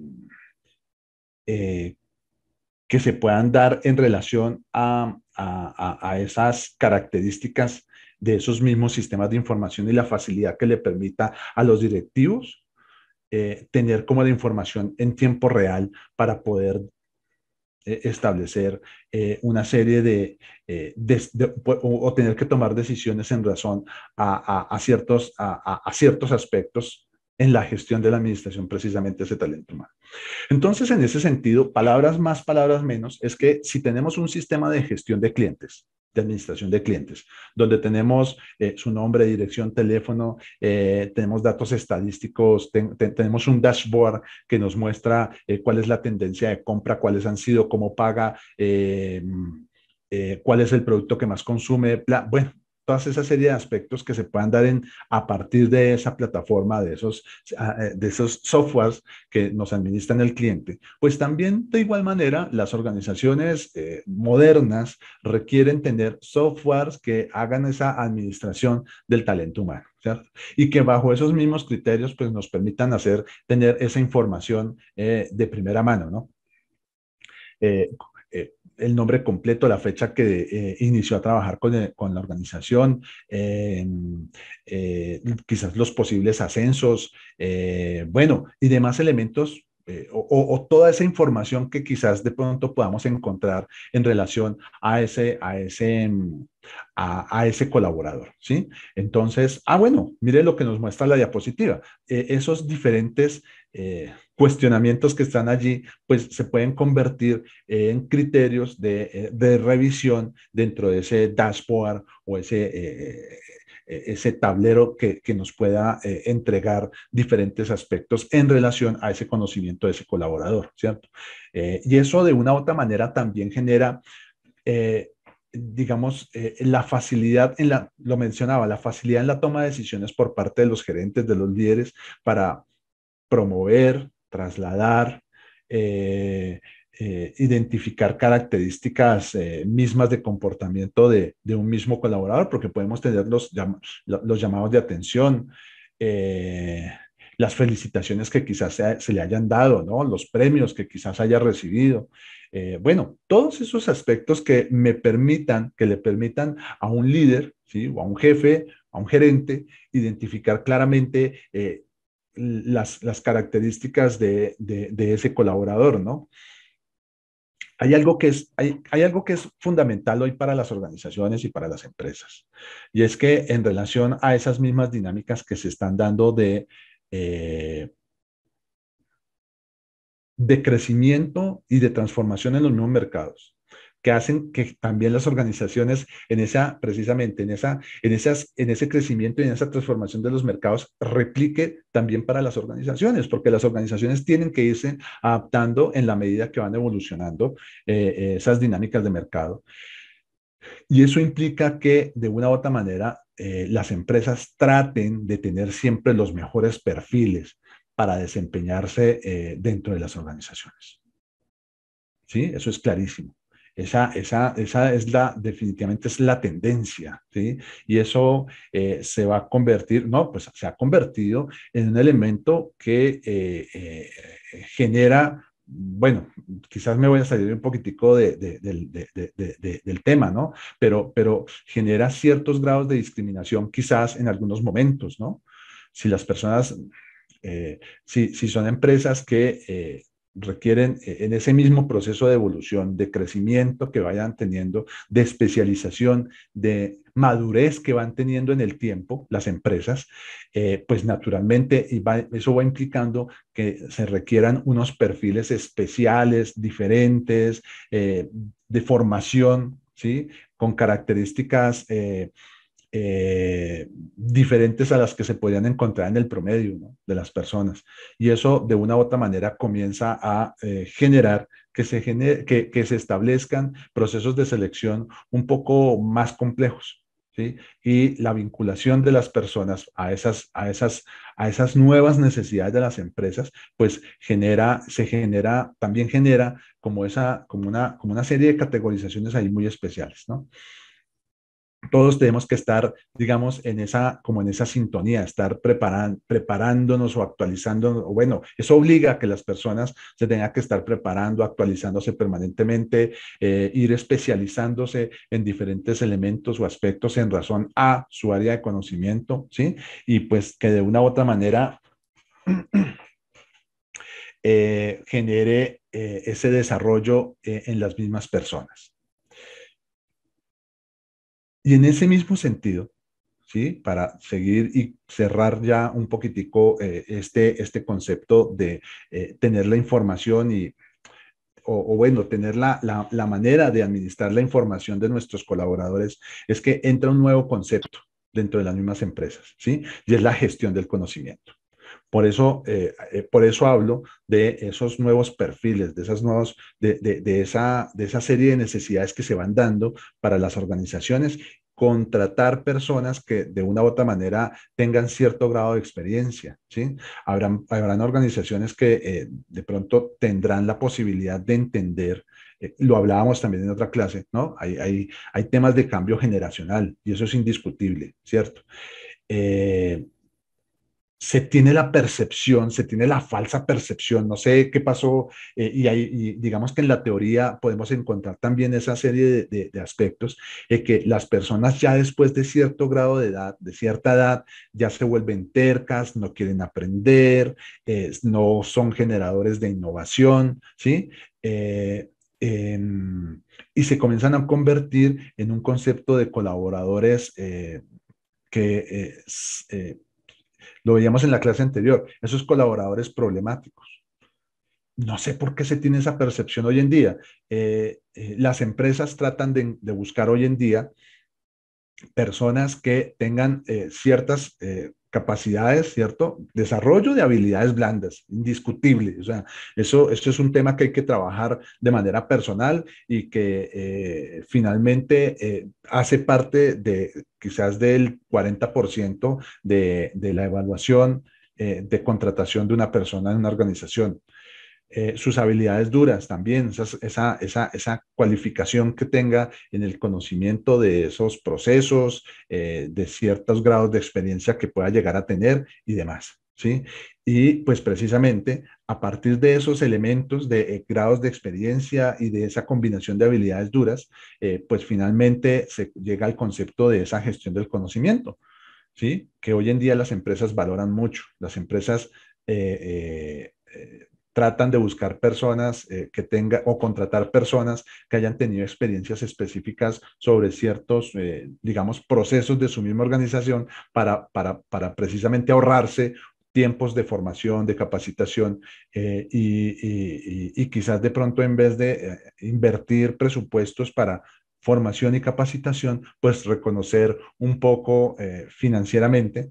eh, que se puedan dar en relación a, a, esas características de esos mismos sistemas de información y la facilidad que le permita a los directivos tener como la información en tiempo real para poder eh, establecer eh, una serie de, eh, o, tener que tomar decisiones en razón a, a, a ciertos, a, a, ciertos aspectos en la gestión de la administración precisamente ese talento humano. Entonces, en ese sentido, palabras más, palabras menos, es que si tenemos un sistema de gestión de clientes de administración de clientes, donde tenemos eh, su nombre, dirección, teléfono, eh, tenemos datos estadísticos, tenemos un dashboard que nos muestra eh, cuál es la tendencia de compra, cuáles han sido, cómo paga. Mm, cuál es el producto que más consume, bueno, todas esa serie de aspectos que se puedan dar en, a partir de esa plataforma, de esos, ah, eh, de esos softwares que nos administran el cliente, pues también de igual manera las organizaciones eh, modernas requieren tener softwares que hagan esa administración del talento humano. ¿cierto? Y que bajo esos mismos criterios pues nos permitan hacer, tener esa información eh, de primera mano, ¿no? Eh, el nombre completo, la fecha que eh, inició a trabajar con, eh, la organización, eh, quizás los posibles ascensos, bueno, y demás elementos o, toda esa información que quizás de pronto podamos encontrar en relación a ese, a ese, a, ese colaborador, ¿sí? Entonces, ah, bueno, mire lo que nos muestra la diapositiva, esos diferentes eh, cuestionamientos que están allí, pues se pueden convertir en criterios de, eh, revisión dentro de ese dashboard o ese, eh, ese tablero que, nos pueda entregar diferentes aspectos en relación a ese conocimiento de ese colaborador, ¿cierto? y eso de una u otra manera también genera digamos, la facilidad en la, lo mencionaba, la facilidad en la toma de decisiones por parte de los gerentes, de los líderes, para promover, trasladar, eh, eh, identificar características eh, mismas de comportamiento de, un mismo colaborador, porque podemos tener los, llamados de atención, las felicitaciones que quizás se, le hayan dado, los premios que quizás haya recibido. bueno, todos esos aspectos que me permitan, que le permitan a un líder ¿sí? o a un jefe, a un gerente, identificar claramente las, características de, ese colaborador, ¿no? Hay algo, que es, hay, algo que es fundamental hoy para las organizaciones y para las empresas, y es que en relación a esas mismas dinámicas que se están dando de, eh, crecimiento y de transformación en los nuevos mercados, que hacen que también las organizaciones en esa, precisamente, en, esa, en, esas, en ese crecimiento y en esa transformación de los mercados replique también para las organizaciones, porque las organizaciones tienen que irse adaptando en la medida que van evolucionando eh, esas dinámicas de mercado. Y eso implica que de una u otra manera eh, las empresas traten de tener siempre los mejores perfiles para desempeñarse eh, dentro de las organizaciones. ¿Sí? Eso es clarísimo. Esa, esa, esa es la, definitivamente es la tendencia, ¿sí? Y eso eh, se va a convertir, no, pues se ha convertido en un elemento que eh, eh, genera bueno, quizás me voy a salir un poquitico de, de, del tema, ¿no? Pero, pero genera ciertos grados de discriminación quizás en algunos momentos, ¿no? Si las personas, si, si, son empresas que requieren eh, en ese mismo proceso de evolución, de crecimiento que vayan teniendo, de especialización, de madurez que van teniendo en el tiempo las empresas, eh, pues naturalmente eso va implicando que se requieran unos perfiles especiales, diferentes, eh, de formación, ¿sí? Con características... Eh, diferentes a las que se podían encontrar en el promedio de las personas. Y eso de una u otra manera comienza a eh, generar que se, genere que, que, se establezcan procesos de selección un poco más complejos. ¿sí? Y la vinculación de las personas a esas, a, esas, a esas nuevas necesidades de las empresas, pues genera, se genera, también genera como, esa, como, una, como una serie de categorizaciones ahí muy especiales. ¿no? todos tenemos que estar, digamos, en esa, como en esa sintonía, estar preparándonos o actualizándonos. bueno, eso obliga a que las personas se tengan que estar preparando, actualizándose permanentemente, eh, ir especializándose en diferentes elementos o aspectos en razón a su área de conocimiento, ¿sí? Y pues que de una u otra manera eh, genere eh, ese desarrollo en las mismas personas. Y en ese mismo sentido, ¿sí? Para seguir y cerrar ya un poquitico eh, este, este concepto de eh, tener la información y, o, bueno, tener la, la, la, manera de administrar la información de nuestros colaboradores, es que entra un nuevo concepto dentro de las mismas empresas, ¿sí? Y es la gestión del conocimiento. Por eso, eh, eh, por eso hablo de esos nuevos perfiles, de, esas nuevos, de, esa, de esa serie de necesidades que se van dando para las organizaciones contratar personas que de una u otra manera tengan cierto grado de experiencia. ¿sí? Habrán, habrán organizaciones que eh, de pronto tendrán la posibilidad de entender, lo hablábamos también en otra clase, ¿no? Hay, hay, hay, temas de cambio generacional y eso es indiscutible, ¿cierto? Eh, se tiene la percepción, se tiene la falsa percepción, no sé qué pasó, eh, y, digamos que en la teoría podemos encontrar también esa serie de, de, de aspectos, eh, que las personas ya después de cierto grado de edad, de cierta edad, ya se vuelven tercas, no quieren aprender, eh, no son generadores de innovación, ¿sí? Em, y se comienzan a convertir en un concepto de colaboradores que... es lo veíamos en la clase anterior, esos colaboradores problemáticos. No sé por qué se tiene esa percepción hoy en día. Eh, eh, las empresas tratan de, buscar hoy en día personas que tengan eh, ciertas capacidades, ¿cierto? Desarrollo de habilidades blandas, indiscutible. O sea, eso, es un tema que hay que trabajar de manera personal y que eh, finalmente eh, hace parte de quizás del 40% de, de la evaluación eh, de contratación de una persona en una organización. Eh, sus habilidades duras también, esa, cualificación que tenga en el conocimiento de esos procesos, eh, de ciertos grados de experiencia que pueda llegar a tener y demás. ¿sí? Y pues precisamente a partir de esos elementos de eh, grados de experiencia y de esa combinación de habilidades duras, pues finalmente se llega al concepto de esa gestión del conocimiento. ¿Sí? que hoy en día las empresas valoran mucho. Las empresas eh, tratan de buscar personas eh, que tengan o contratar personas que hayan tenido experiencias específicas sobre ciertos, eh, digamos, procesos de su misma organización para, para, precisamente ahorrarse tiempos de formación, de capacitación eh, y, y, quizás de pronto en vez de invertir presupuestos para formación y capacitación, pues reconocer un poco financieramente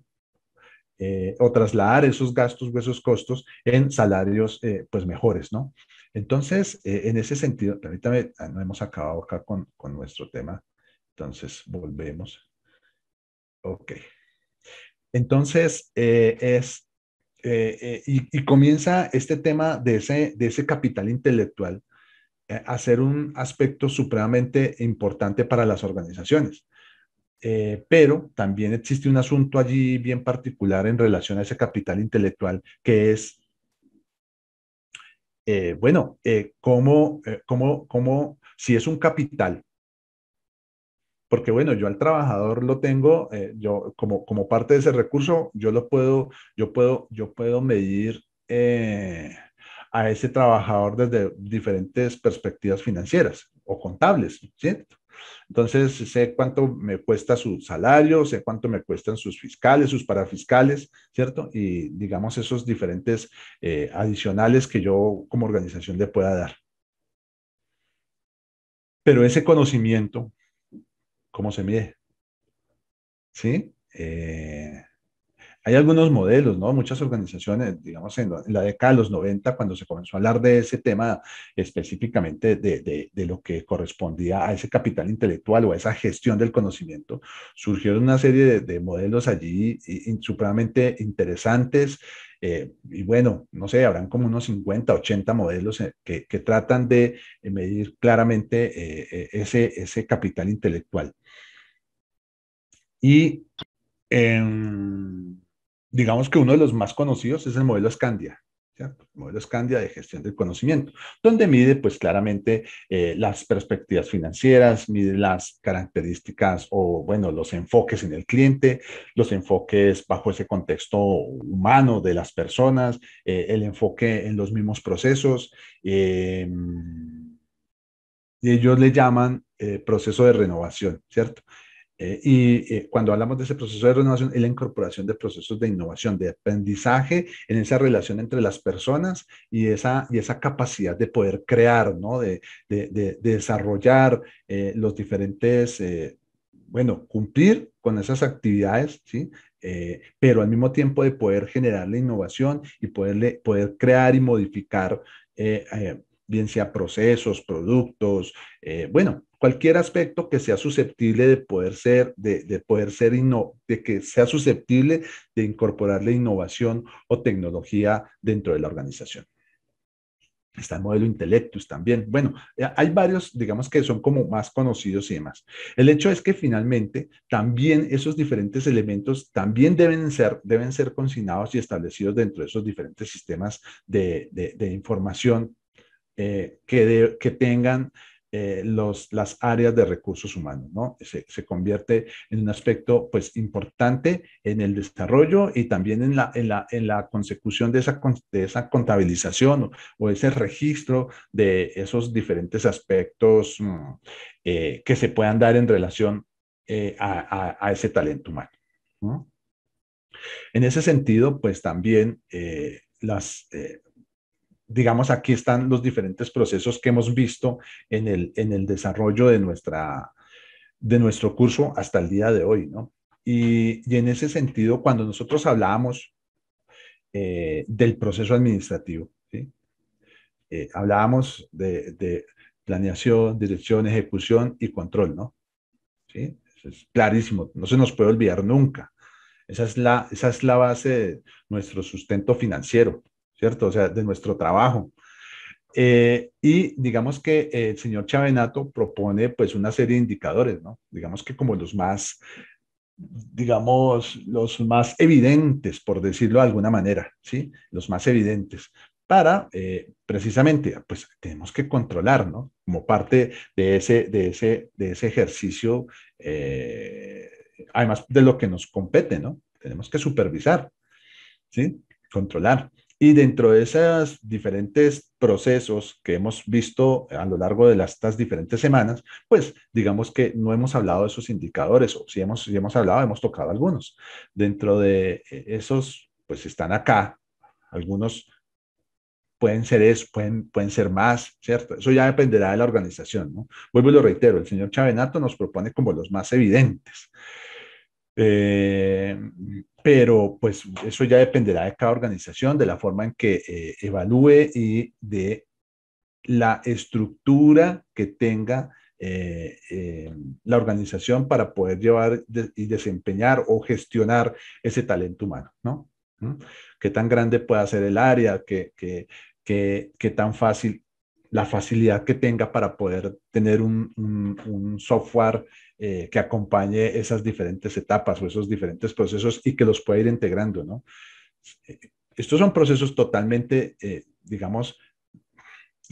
eh, o trasladar esos gastos o esos costos en salarios eh, pues mejores, ¿no? Entonces, eh, en ese sentido, permítame, ah, no hemos acabado acá con, con nuestro tema, entonces volvemos. Ok. Entonces, es y, comienza este tema de ese, de ese capital intelectual a ser un aspecto supremamente importante para las organizaciones. Eh, pero también existe un asunto allí bien particular en relación a ese capital intelectual que es, eh, bueno, eh, cómo, cómo, cómo, si es un capital, porque bueno, yo al trabajador lo tengo, yo como, como parte de ese recurso, yo lo puedo, yo puedo, yo puedo medir a ese trabajador desde diferentes perspectivas financieras o contables, ¿cierto? Entonces, sé cuánto me cuesta su salario, sé cuánto me cuestan sus fiscales, sus parafiscales, ¿cierto? Y digamos esos diferentes eh, adicionales que yo como organización le pueda dar. Pero ese conocimiento, ¿cómo se mide? ¿Sí? Eh, hay algunos modelos, ¿no? Muchas organizaciones, digamos, en la década de los 90, cuando se comenzó a hablar de ese tema específicamente de, lo que correspondía a ese capital intelectual o a esa gestión del conocimiento, surgieron una serie de, modelos allí supremamente interesantes. Eh, y bueno, no sé, habrán como unos 50, 80 modelos eh, que, tratan de eh, medir claramente ese, ese capital intelectual. Y em, digamos que uno de los más conocidos es el modelo Scandia, ¿cierto? el modelo Scandia de gestión del conocimiento, donde mide pues claramente eh, las perspectivas financieras, mide las características o bueno, los enfoques en el cliente, los enfoques bajo ese contexto humano de las personas, eh, el enfoque en los mismos procesos. Em, y ellos le llaman eh, proceso de renovación, ¿cierto? Eh, y eh, cuando hablamos de ese proceso de renovación, es la incorporación de procesos de innovación, de aprendizaje en esa relación entre las personas y esa, y esa capacidad de poder crear, ¿no? de, de, desarrollar eh, los diferentes, bueno, cumplir con esas actividades, ¿sí? pero al mismo tiempo de poder generar la innovación y poderle, poder crear y modificar, bien sea procesos, productos, bueno, cualquier aspecto que sea susceptible de poder ser, de, de poder ser de que sea susceptible de incorporar la innovación o tecnología dentro de la organización. Está el modelo intelectus también. Bueno, eh, hay varios, digamos que son como más conocidos y demás. El hecho es que finalmente también esos diferentes elementos también deben ser, deben ser consignados y establecidos dentro de esos diferentes sistemas de, información eh, que, que tengan eh, los, las áreas de recursos humanos, ¿no? Se, convierte en un aspecto, pues, importante en el desarrollo y también en la, en la, consecución de esa, esa contabilización o, ese registro de esos diferentes aspectos mm, eh, que se puedan dar en relación eh, a, ese talento humano. En ese sentido, pues, también las digamos, aquí están los diferentes procesos que hemos visto en el, en el desarrollo de, nuestra, de nuestro curso hasta el día de hoy, ¿no? Y, en ese sentido, cuando nosotros hablábamos eh, del proceso administrativo, eh, hablábamos de, planeación, dirección, ejecución y control, ¿no? ¿Sí? es clarísimo, no se nos puede olvidar nunca. Esa es la, esa es la base de nuestro sustento financiero. ¿cierto? O sea, de nuestro trabajo. Eh, y digamos que eh, el señor Chavenato propone pues una serie de indicadores, ¿no? Digamos que como los más, digamos, los más evidentes, por decirlo de alguna manera, ¿sí? Los más evidentes para, eh, precisamente, pues tenemos que controlar, ¿no? Como parte de ese, de ese, de ese ejercicio, además de lo que nos compete, ¿no? Tenemos que supervisar, ¿sí? Controlar. Y dentro de esos diferentes procesos que hemos visto a lo largo de las, estas diferentes semanas, pues digamos que no hemos hablado de esos indicadores, o si hemos, hemos hablado, hemos tocado algunos. Dentro de eh, esos, pues están acá, algunos pueden ser eso, pueden, pueden ser más, ¿cierto? Eso ya dependerá de la organización, ¿no? Vuelvo y lo reitero, el señor Chavenato nos propone como los más evidentes. Eh, pero pues eso ya dependerá de cada organización, de la forma en que eh, evalúe y de la estructura que tenga eh, la organización para poder llevar y desempeñar o gestionar ese talento humano, ¿no? ¿Mm? ¿Qué tan grande pueda ser el área? ¿Qué, qué tan fácil la facilidad que tenga para poder tener un, software eh, que acompañe esas diferentes etapas o esos diferentes procesos y que los pueda ir integrando, ¿no? Eh, estos son procesos totalmente, eh, digamos,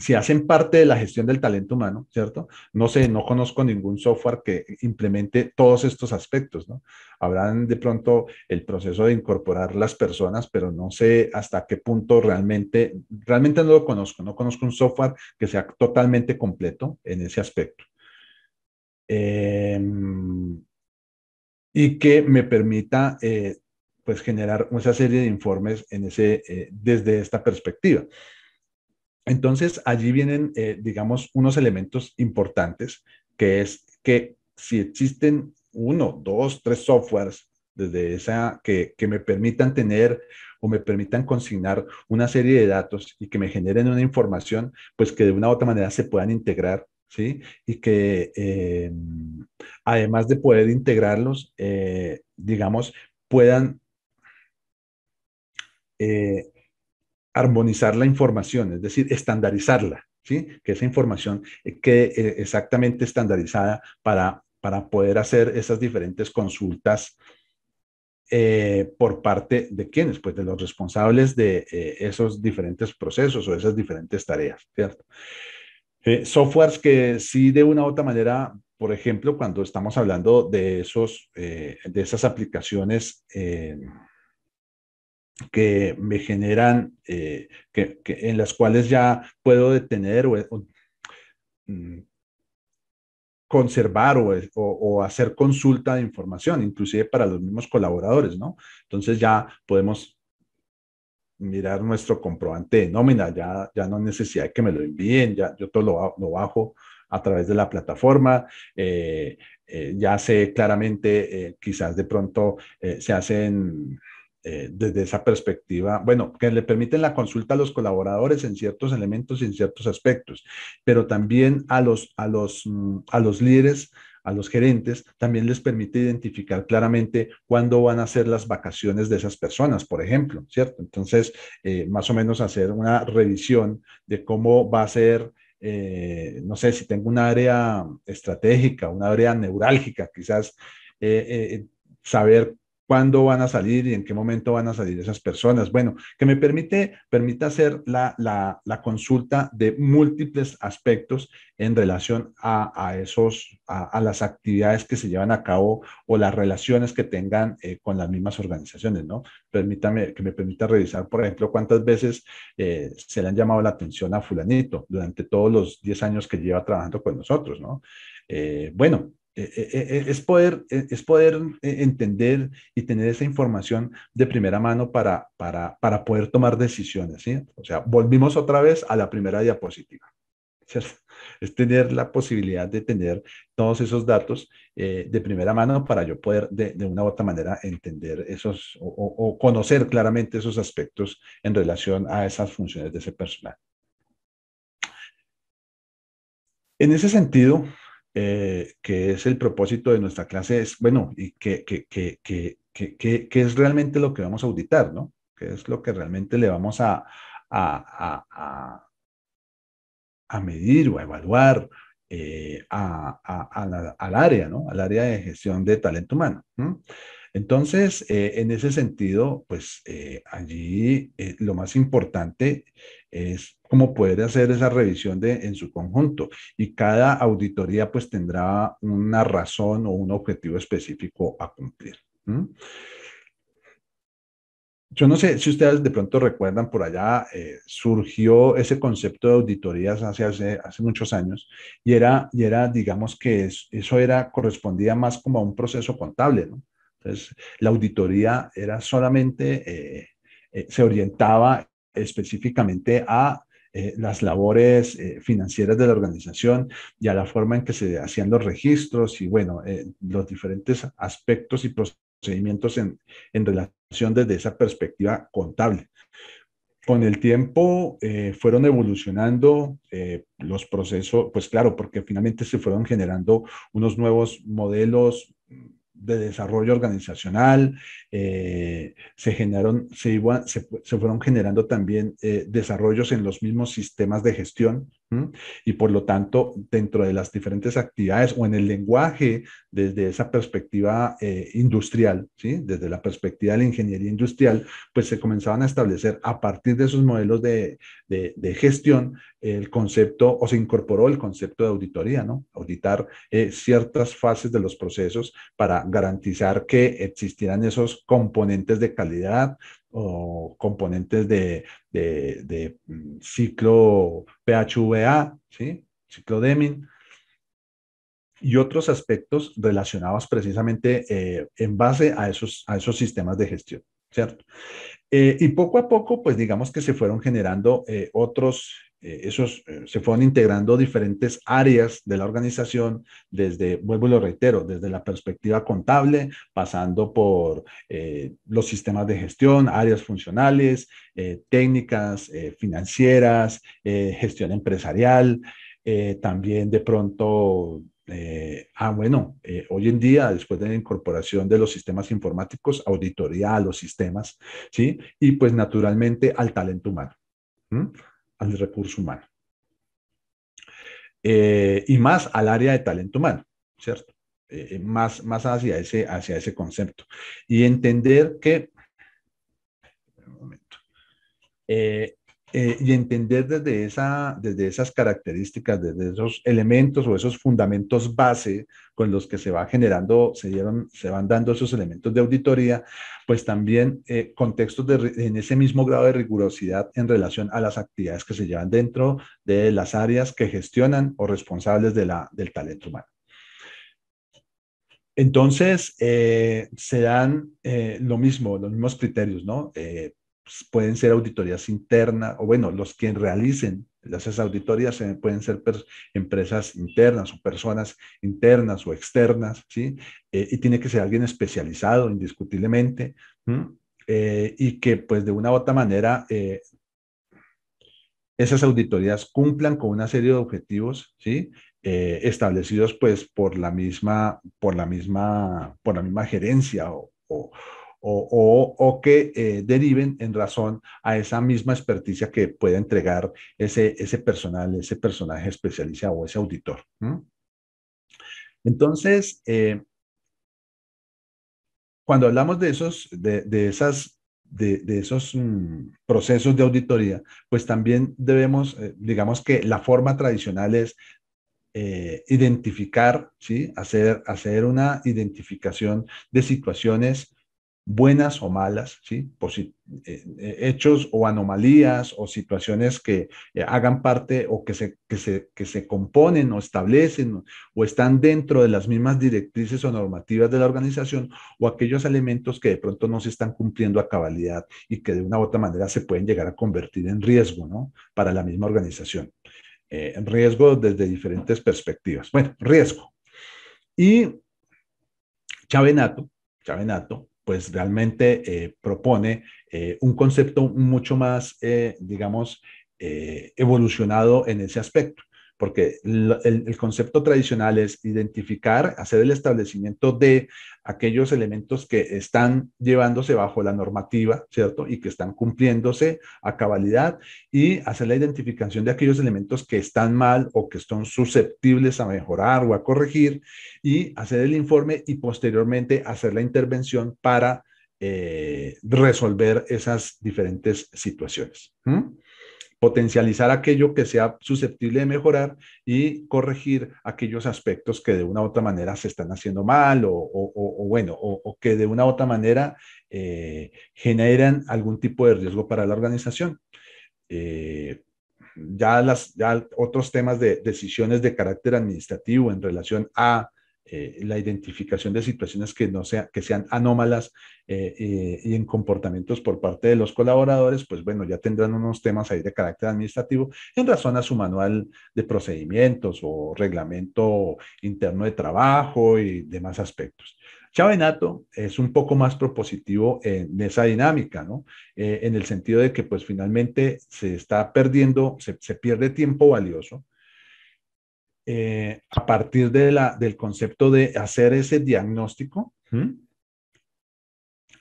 si hacen parte de la gestión del talento humano, ¿cierto? No sé, no conozco ningún software que implemente todos estos aspectos, ¿no? Habrán de pronto el proceso de incorporar las personas, pero no sé hasta qué punto realmente, realmente no lo conozco, no conozco un software que sea totalmente completo en ese aspecto. Em, y que me permita eh, pues generar una serie de informes en ese, eh, desde esta perspectiva. Entonces, allí vienen, eh, digamos, unos elementos importantes, que es que si existen uno, dos, tres softwares desde esa que, me permitan tener o me permitan consignar una serie de datos y que me generen una información, pues que de una u otra manera se puedan integrar, ¿sí? Y que eh, además de poder integrarlos, eh, digamos, puedan armonizar la información, es decir, estandarizarla, ¿sí? que esa información eh, quede eh, exactamente estandarizada para, para poder hacer esas diferentes consultas eh, por parte de quienes, pues de los responsables de esos diferentes procesos o esas diferentes tareas, ¿cierto? softwares que sí de una u otra manera, por ejemplo, cuando estamos hablando de, esos, de esas aplicaciones que me generan, eh, que, en las cuales ya puedo detener o, mm, conservar o, hacer consulta de información, inclusive para los mismos colaboradores, ¿no? Entonces ya podemos mirar nuestro comprobante de nómina, ya, ya no necesidad que me lo envíen, ya yo todo lo, bajo a través de la plataforma. Eh, eh, ya sé claramente, quizás de pronto se hacen eh, desde esa perspectiva, bueno, que le permiten la consulta a los colaboradores en ciertos elementos y en ciertos aspectos, pero también a los, a los, mm, a los líderes a los gerentes, también les permite identificar claramente cuándo van a ser las vacaciones de esas personas, por ejemplo, ¿cierto? Entonces, eh, más o menos hacer una revisión de cómo va a ser, eh, no sé, si tengo un área estratégica, un área neurálgica, quizás saber cuándo van a salir y en qué momento van a salir esas personas. Bueno, que me permite, permita hacer la, la, consulta de múltiples aspectos en relación a, a esos, a, las actividades que se llevan a cabo o las relaciones que tengan eh, con las mismas organizaciones, ¿no? Permítame, que me permita revisar, por ejemplo, cuántas veces eh, se le han llamado la atención a fulanito durante todos los 10 años que lleva trabajando con nosotros, ¿no? Eh, bueno, eh, eh, eh, es poder, es poder entender y tener esa información de primera mano para, poder tomar decisiones. ¿sí? O sea, volvimos otra vez a la primera diapositiva. Es tener la posibilidad de tener todos esos datos de primera mano para yo poder de, una u otra manera entender esos o conocer claramente esos aspectos en relación a esas funciones de ese personal. En ese sentido, eh, que es el propósito de nuestra clase, es, bueno, y que, que, es realmente lo que vamos a auditar, ¿no? ¿Qué es lo que realmente le vamos a, medir o a evaluar eh, al área, ¿no? Al área de gestión de talento humano. Entonces, eh, en ese sentido, pues eh, allí lo más importante es como poder hacer esa revisión de, en su conjunto. Y cada auditoría pues tendrá una razón o un objetivo específico a cumplir. Yo no sé si ustedes de pronto recuerdan por allá, eh, surgió ese concepto de auditorías hace, hace, muchos años y era, y era digamos que eso era, correspondía más como a un proceso contable, Entonces, la auditoría era solamente, eh, eh, se orientaba específicamente a eh, las labores eh, financieras de la organización y a la forma en que se hacían los registros y bueno, eh, los diferentes aspectos y procedimientos en, en, relación desde esa perspectiva contable. Con el tiempo fueron evolucionando los procesos, pues claro, porque finalmente se fueron generando unos nuevos modelos de desarrollo organizacional, eh, se generaron, se, se, fueron generando también eh, desarrollos en los mismos sistemas de gestión y por lo tanto, dentro de las diferentes actividades o en el lenguaje desde esa perspectiva eh, industrial, ¿sí? desde la perspectiva de la ingeniería industrial, pues se comenzaban a establecer a partir de esos modelos de, gestión el concepto o se incorporó el concepto de auditoría, ¿no? Auditar eh, ciertas fases de los procesos para garantizar que existieran esos componentes de calidad, o componentes de, mm, ciclo PHVA, ¿sí? ciclo Deming, y otros aspectos relacionados precisamente eh, en base a esos, a esos sistemas de gestión, ¿cierto? Eh, y poco a poco, pues digamos que se fueron generando eh, otros eh, esos eh, se fueron integrando diferentes áreas de la organización, desde, vuelvo y lo reitero, desde la perspectiva contable, pasando por eh, los sistemas de gestión, áreas funcionales, técnicas financieras, gestión empresarial, también de pronto ah, bueno, hoy en día, después de la incorporación de los sistemas informáticos, auditoría a los sistemas, ¿sí? Y pues naturalmente al talento humano al recurso humano. Eh, y más al área de talento humano, ¿cierto? Eh, eh, más, más hacia, ese, hacia ese concepto. Y entender que, un eh, y entender desde, esa, desde esas características, desde esos elementos o esos fundamentos base con los que se va generando, se, llevan, se van dando esos elementos de auditoría, pues también eh, contextos en ese mismo grado de rigurosidad en relación a las actividades que se llevan dentro de las áreas que gestionan o responsables de la, del talento humano. Entonces, eh, se dan lo mismo, los mismos criterios, ¿no? Pues, pueden ser auditorías internas, o bueno, los que realicen esas auditorías eh, pueden ser empresas internas o personas internas o externas, ¿sí? Eh, y tiene que ser alguien especializado, indiscutiblemente, eh, y que pues de una u otra manera esas auditorías cumplan con una serie de objetivos, ¿sí? establecidos pues por la misma, por la misma, por la misma gerencia o, o, que eh, deriven en razón a esa misma experticia que puede entregar ese, ese personal, ese personaje especialista o ese auditor. Entonces, eh, cuando hablamos de esos, de, de esas de, esos mm, procesos de auditoría, pues también debemos, eh, digamos que la forma tradicional es identificar, ¿sí? hacer, hacer una identificación de situaciones buenas o malas, ¿sí? Eh, eh, hechos o anomalías o situaciones que eh, hagan parte o que se, se, que se componen o establecen o, están dentro de las mismas directrices o normativas de la organización o aquellos elementos que de pronto no se están cumpliendo a cabalidad y que de una u otra manera se pueden llegar a convertir en riesgo, ¿no? Para la misma organización. en riesgo desde diferentes perspectivas. Bueno, riesgo. Y Chavenato, Chavenato pues realmente eh, propone eh, un concepto mucho más, eh, digamos, evolucionado en ese aspecto porque el, concepto tradicional es identificar, hacer el establecimiento de aquellos elementos que están llevándose bajo la normativa, ¿cierto? Y que están cumpliéndose a cabalidad y hacer la identificación de aquellos elementos que están mal o que son susceptibles a mejorar o a corregir y hacer el informe y posteriormente hacer la intervención para eh, resolver esas diferentes situaciones potencializar aquello que sea susceptible de mejorar y corregir aquellos aspectos que de una u otra manera se están haciendo mal o, bueno, o, que de una u otra manera eh, generan algún tipo de riesgo para la organización. Eh, ya, las, ya otros temas de decisiones de carácter administrativo en relación a eh, la identificación de situaciones que, no sea, que sean anómalas eh, eh, y en comportamientos por parte de los colaboradores, pues bueno, ya tendrán unos temas ahí de carácter administrativo en razón a su manual de procedimientos o reglamento interno de trabajo y demás aspectos. Chavenato es un poco más propositivo en esa dinámica, ¿no? en el sentido de que pues finalmente se está perdiendo, se pierde tiempo valioso eh, a partir de la, del concepto de hacer ese diagnóstico,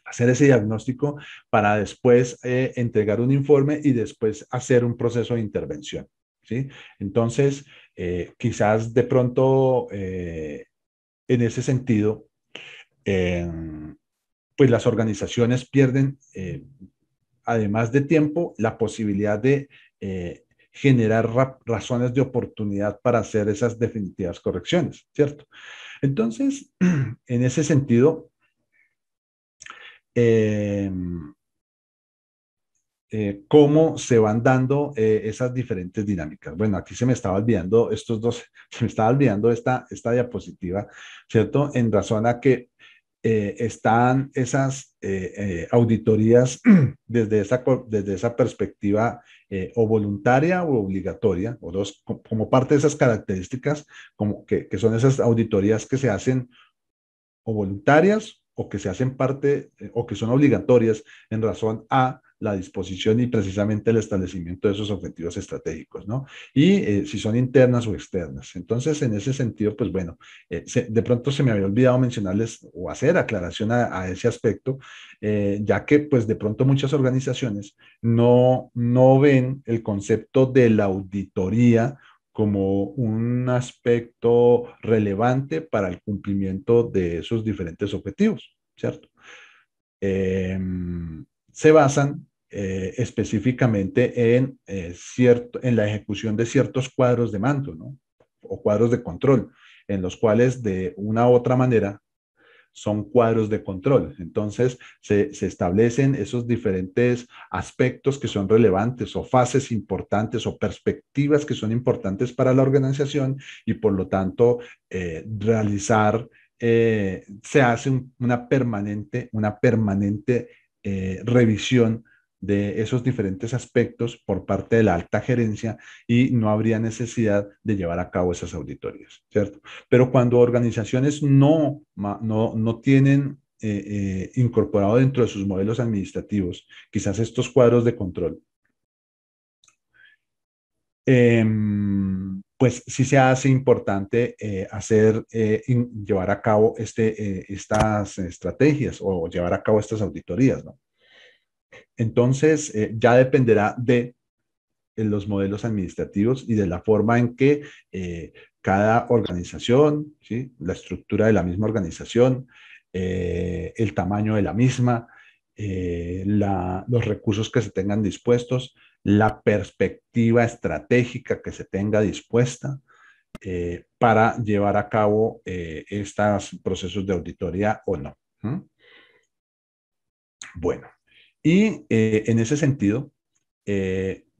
hacer ese diagnóstico para después eh, entregar un informe y después hacer un proceso de intervención. ¿sí? Entonces, eh, quizás de pronto, en ese sentido, em, pues las organizaciones pierden, además de tiempo, la posibilidad de generar razones de oportunidad para hacer esas definitivas correcciones, ¿cierto? Entonces, en ese sentido, em, eh, cómo se van dando eh, esas diferentes dinámicas. Bueno, aquí se me estaba olvidando estos dos, se me estaba olvidando esta, esta diapositiva, ¿cierto? En razón a que eh, están esas eh, eh, auditorías desde esa, desde esa perspectiva o voluntaria o obligatoria, o dos, como parte de esas características, como que, que son esas auditorías que se hacen o voluntarias o que se hacen parte o que son obligatorias en razón a la disposición y precisamente el establecimiento de esos objetivos estratégicos, ¿no? Y eh, si son internas o externas. Entonces, en ese sentido, pues bueno, eh, de pronto se me había olvidado mencionarles o hacer aclaración a, ese aspecto, eh, ya que pues de pronto muchas organizaciones no, no ven el concepto de la auditoría como un aspecto relevante para el cumplimiento de esos diferentes objetivos, ¿cierto? Eh, se basan eh, específicamente en, eh, cierto, en la ejecución de ciertos cuadros de mando ¿no? o cuadros de control, en los cuales de una u otra manera son cuadros de control. Entonces, se, establecen esos diferentes aspectos que son relevantes o fases importantes o perspectivas que son importantes para la organización y por lo tanto eh, realizar, se hace una permanente, una permanente eh, revisión de esos diferentes aspectos por parte de la alta gerencia y no habría necesidad de llevar a cabo esas auditorías, ¿cierto? Pero cuando organizaciones no, no, tienen eh, eh, incorporado dentro de sus modelos administrativos quizás estos cuadros de control, em, pues sí se hace importante eh, hacer, eh, llevar a cabo este, eh, estas estrategias o llevar a cabo estas auditorías, ¿no? Entonces, ya dependerá de los modelos administrativos y de la forma en que cada organización, la estructura de la misma organización, el tamaño de la misma, los recursos que se tengan dispuestos, la perspectiva estratégica que se tenga dispuesta eh, para llevar a cabo eh, estos procesos de auditoría o no. Bueno, y eh, en ese sentido,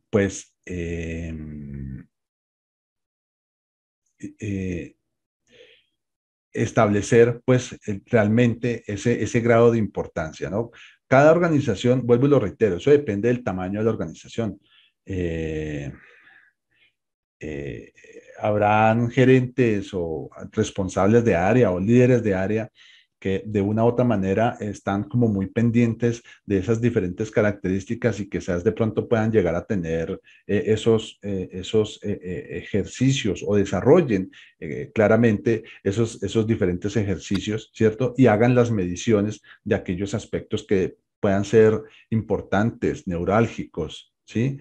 pues em, establecer pues realmente ese, ese grado de importancia, ¿no? Cada organización, vuelvo y lo reitero, eso depende del tamaño de la organización. Eh, eh, habrán gerentes o responsables de área o líderes de área que de una u otra manera están como muy pendientes de esas diferentes características y quizás de pronto puedan llegar a tener eh, esos, eh, esos eh, ejercicios o desarrollen claramente esos, esos diferentes ejercicios, ¿cierto? Y hagan las mediciones de aquellos aspectos que puedan ser importantes, neurálgicos, ¿sí?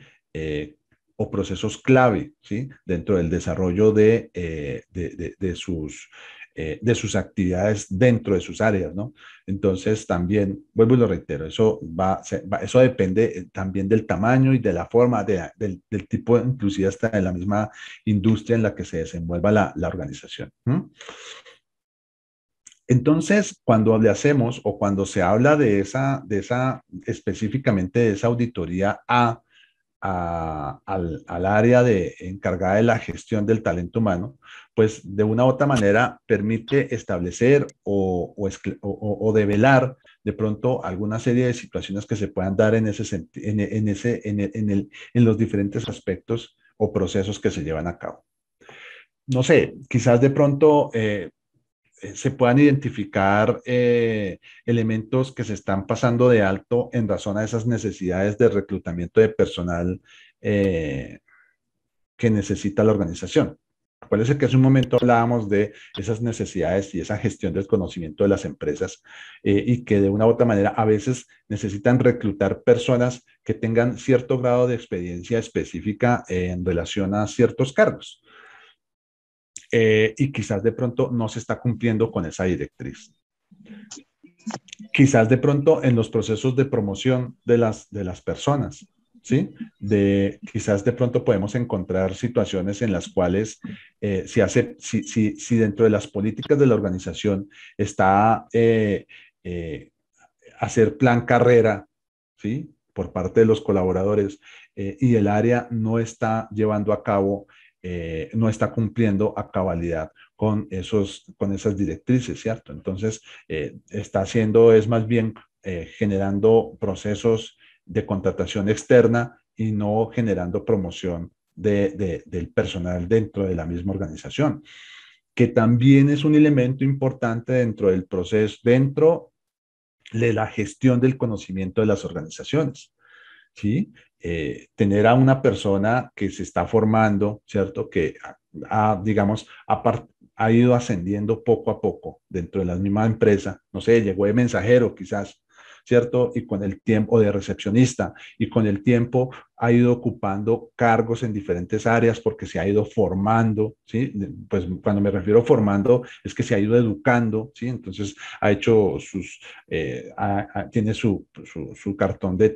o procesos clave ¿sí? dentro del desarrollo de, de, sus, eh, de sus actividades dentro de sus áreas, ¿no? Entonces, también, vuelvo y lo reitero, eso, va, eso depende eh, también del tamaño y de la forma, del, tipo, inclusive hasta de la misma industria en la que se desenvuelva la, organización. Entonces, cuando le hacemos o cuando se habla de esa, de esa, específicamente de esa auditoría A, al, área de, encargada de la gestión del talento humano, pues de una u otra manera permite establecer o, o, develar de pronto alguna serie de situaciones que se puedan dar en, ese, en, ese, en, los diferentes aspectos o procesos que se llevan a cabo no sé, quizás de pronto eh, eh, se puedan identificar eh, elementos que se están pasando de alto en razón a esas necesidades de reclutamiento de personal eh, que necesita la organización. Acuérdense que hace un momento hablábamos de esas necesidades y esa gestión del conocimiento de las empresas y que de una u otra manera a veces necesitan reclutar personas que tengan cierto grado de experiencia específica en relación a ciertos cargos. Eh, y quizás de pronto no se está cumpliendo con esa directriz. Quizás de pronto en los procesos de promoción de las, de las personas, ¿sí? De, quizás de pronto podemos encontrar situaciones en las cuales eh, si, hace, si, si, dentro de las políticas de la organización está eh, hacer plan carrera, ¿sí? Por parte de los colaboradores y el área no está llevando a cabo eh, no está cumpliendo a cabalidad con, esos, con esas directrices, ¿cierto? Entonces, eh, está haciendo, es más bien eh, generando procesos de contratación externa y no generando promoción del personal dentro de la misma organización, que también es un elemento importante dentro del proceso, dentro de la gestión del conocimiento de las organizaciones. ¿Sí? Eh, tener a una persona que se está formando, ¿cierto? Que, ha, digamos, ha, ha ido ascendiendo poco a poco dentro de la misma empresa. No sé, llegó de mensajero quizás, ¿cierto? Y con el tiempo, de recepcionista, y con el tiempo ha ido ocupando cargos en diferentes áreas porque se ha ido formando, ¿sí? Pues cuando me refiero formando es que se ha ido educando, ¿sí? Entonces ha hecho sus, eh, tiene su, cartón de,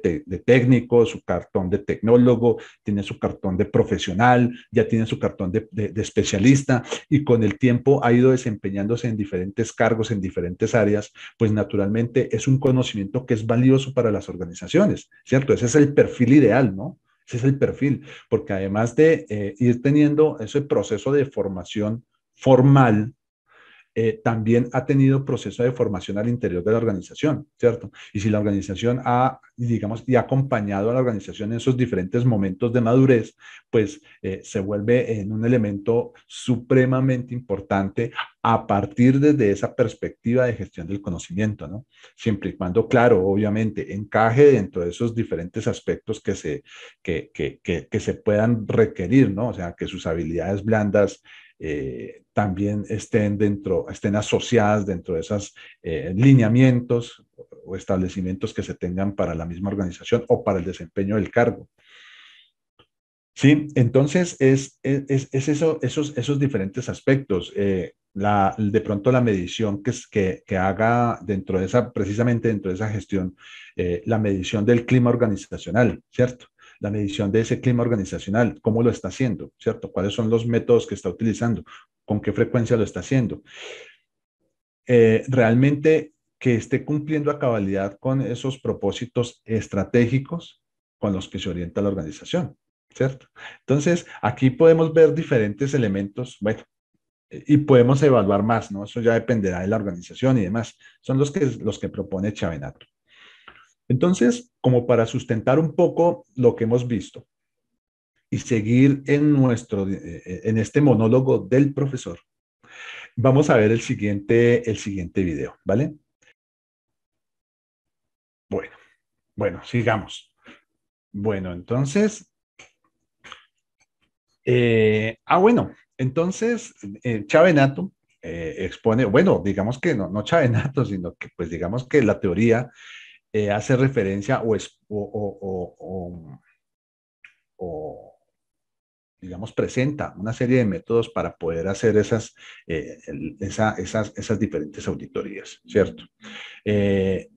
técnico, su cartón de tecnólogo, tiene su cartón de profesional, ya tiene su cartón de, de especialista y con el tiempo ha ido desempeñándose en diferentes cargos, en diferentes áreas, pues naturalmente es un conocimiento que es valioso para las organizaciones, ¿cierto? Ese es el perfil ideal, ¿no? Ese es el perfil, porque además de eh, ir teniendo ese proceso de formación formal, eh, también ha tenido proceso de formación al interior de la organización, ¿cierto? Y si la organización ha, digamos, y ha acompañado a la organización en esos diferentes momentos de madurez, pues eh, se vuelve en un elemento supremamente importante a partir desde esa perspectiva de gestión del conocimiento, ¿no? Siempre y cuando, claro, obviamente, encaje dentro de esos diferentes aspectos que se, que, que, que se puedan requerir, ¿no? O sea, que sus habilidades blandas eh, también estén dentro, estén asociadas dentro de esos eh, lineamientos o establecimientos que se tengan para la misma organización o para el desempeño del cargo. Sí, entonces es, es, es eso, esos, esos diferentes aspectos. Eh, la, de pronto la medición que, que, que, haga dentro de esa, precisamente dentro de esa gestión, la medición del clima organizacional, ¿cierto? la medición de ese clima organizacional, cómo lo está haciendo, ¿cierto? ¿Cuáles son los métodos que está utilizando? ¿Con qué frecuencia lo está haciendo? Eh, realmente que esté cumpliendo a cabalidad con esos propósitos estratégicos con los que se orienta la organización, ¿cierto? Entonces, aquí podemos ver diferentes elementos, bueno, y podemos evaluar más, ¿no? Eso ya dependerá de la organización y demás. Son los que, los que propone Chavenato. Entonces, como para sustentar un poco lo que hemos visto y seguir en, nuestro, eh, en este monólogo del profesor, vamos a ver el siguiente, el siguiente video, ¿vale? Bueno, bueno, sigamos. Bueno, entonces... Eh, ah, bueno, entonces eh, Chavenato expone, bueno, digamos que no, no Chavenato, sino que pues digamos que la teoría eh, hace referencia o, o, o, digamos, presenta una serie de métodos para poder hacer esas, eh, esas, esas, diferentes auditorías, ¿cierto? Eh,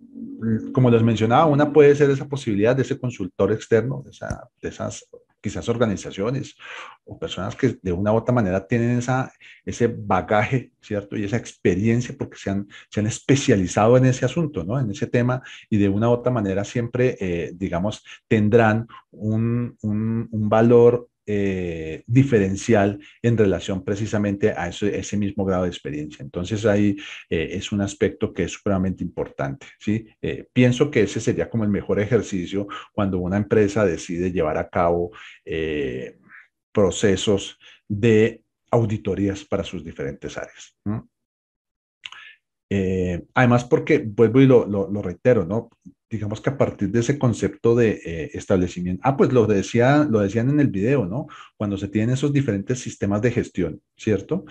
como les mencionaba, una puede ser esa posibilidad de ese consultor externo, de, esa, de esas quizás organizaciones o personas que de una u otra manera tienen esa, ese bagaje, ¿cierto? Y esa experiencia porque se han, se han especializado en ese asunto, ¿no? En ese tema y de una u otra manera siempre, eh, digamos, tendrán un, un, un valor eh, diferencial en relación precisamente a ese mismo grado de experiencia. Entonces ahí eh, es un aspecto que es supremamente importante. ¿sí? Eh, pienso que ese sería como el mejor ejercicio cuando una empresa decide llevar a cabo procesos de auditorías para sus diferentes áreas. además, porque vuelvo y lo, lo reitero, ¿no? digamos que a partir de ese concepto de eh, establecimiento, ah, pues lo, decía, lo decían en el video, ¿no? Cuando se tienen esos diferentes sistemas de gestión, ¿cierto?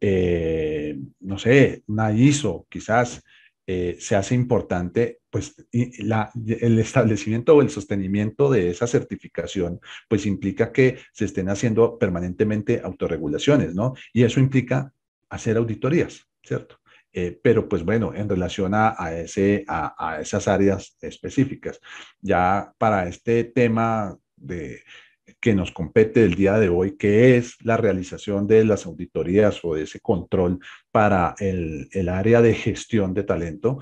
Eh, no sé, una ISO quizás eh, se hace importante, pues la, el establecimiento o el sostenimiento de esa certificación, pues implica que se estén haciendo permanentemente autorregulaciones, ¿no? Y eso implica hacer auditorías, ¿cierto? Eh, pero pues bueno, en relación a, ese, a, a, esas áreas específicas. Ya para este tema que nos compete el día de hoy, que es la realización de las auditorías o de ese control para el, área de gestión de talento,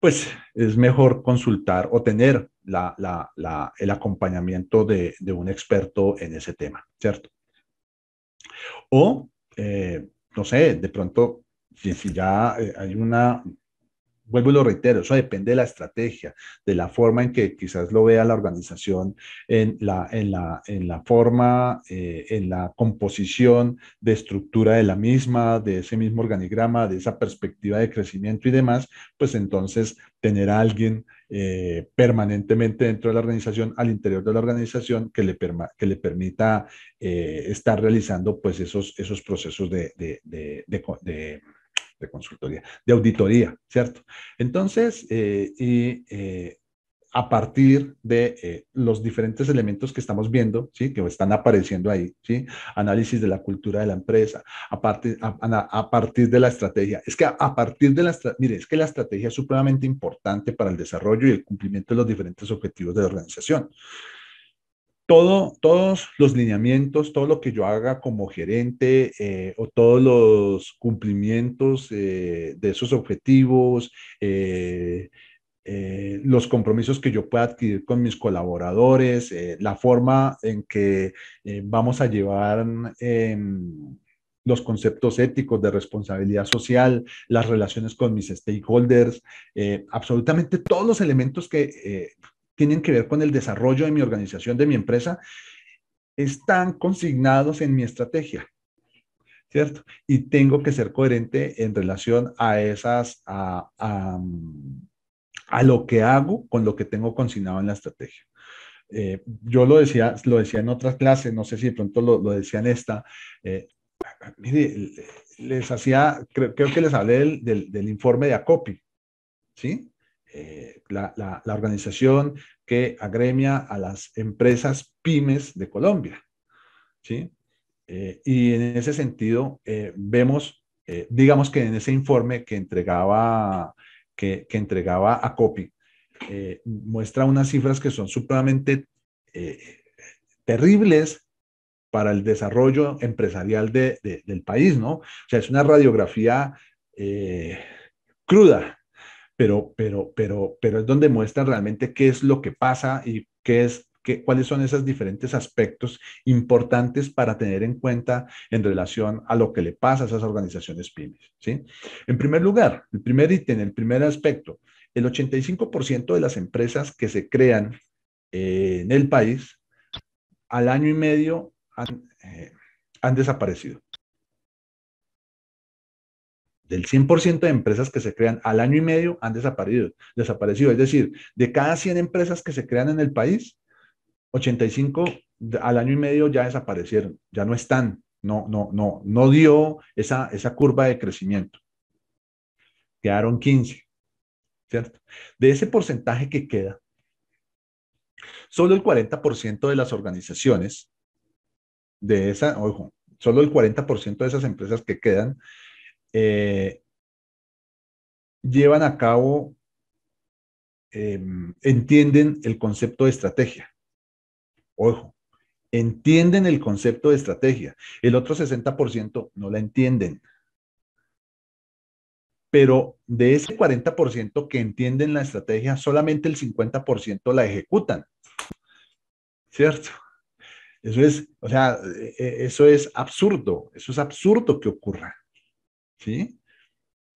pues es mejor consultar o tener el acompañamiento de, un experto en ese tema, ¿cierto? O, eh, no sé, de pronto si, ya eh, hay una, vuelvo y lo reitero, eso depende de la estrategia, de la forma en que quizás lo vea la organización, en la, en la, en la forma, eh, en la composición de estructura de la misma, de ese mismo organigrama, de esa perspectiva de crecimiento y demás, pues entonces tener a alguien eh, permanentemente dentro de la organización, al interior de la organización, que le, que le permita estar realizando pues esos, esos procesos de de consultoría, de auditoría, ¿cierto? Entonces, eh, y, eh, a partir de eh, los diferentes elementos que estamos viendo, ¿sí? que están apareciendo ahí, ¿sí? análisis de la cultura de la empresa, a partir, a, partir de la estrategia. Es que a, partir de la mire, es que la estrategia es supremamente importante para el desarrollo y el cumplimiento de los diferentes objetivos de la organización todo, todos los lineamientos, todo lo que yo haga como gerente eh, o todos los cumplimientos eh, de esos objetivos, eh, los compromisos que yo pueda adquirir con mis colaboradores, la forma en que vamos a llevar em, los conceptos éticos de responsabilidad social, las relaciones con mis stakeholders, absolutamente todos los elementos que tienen que ver con el desarrollo de mi organización, de mi empresa, están consignados en mi estrategia, ¿cierto? Y tengo que ser coherente en relación a esas, a, a, a lo que hago con lo que tengo consignado en la estrategia. Eh, yo lo decía, lo decía en otras clases, no sé si de pronto lo, lo decía en esta. Eh, les hacía, creo, creo, que les hablé del, del, del informe de ACOPI, ¿sí? Eh, la, organización que agremia a las empresas pymes de Colombia. ¿sí? Eh, y en ese sentido, eh, vemos, digamos que en ese informe que entregaba, que, entregaba a COPI, muestra unas cifras que son supremamente terribles para el desarrollo empresarial del país, ¿no? O sea, es una radiografía cruda pero, pero, pero, pero es donde muestran realmente qué es lo que pasa y qué es qué, cuáles son esos diferentes aspectos importantes para tener en cuenta en relación a lo que le pasa a esas organizaciones pymes. ¿sí? En primer lugar, el primer ítem, el primer aspecto, el 85% de las empresas que se crean eh, en el país al año y medio han eh, desaparecido el 100% de empresas que se crean al año y medio han desaparecido, desaparecido. Es decir, de cada 100 empresas que se crean en el país, 85 al año y medio ya desaparecieron, ya no están, no, no, no, no dio esa, esa curva de crecimiento. Quedaron 15, ¿cierto? De ese porcentaje que queda, solo el 40% de las organizaciones de esa, ojo, solo el 40% de esas empresas que quedan eh, llevan a cabo, em, entienden el concepto de estrategia. Ojo, entienden el concepto de estrategia. El otro 60% no la entienden. Pero de ese 40% que entienden la estrategia, solamente el 50% la ejecutan. ¿Cierto? Eso es, o sea, e, e, eso es absurdo, eso es absurdo que ocurra. ¿Sí?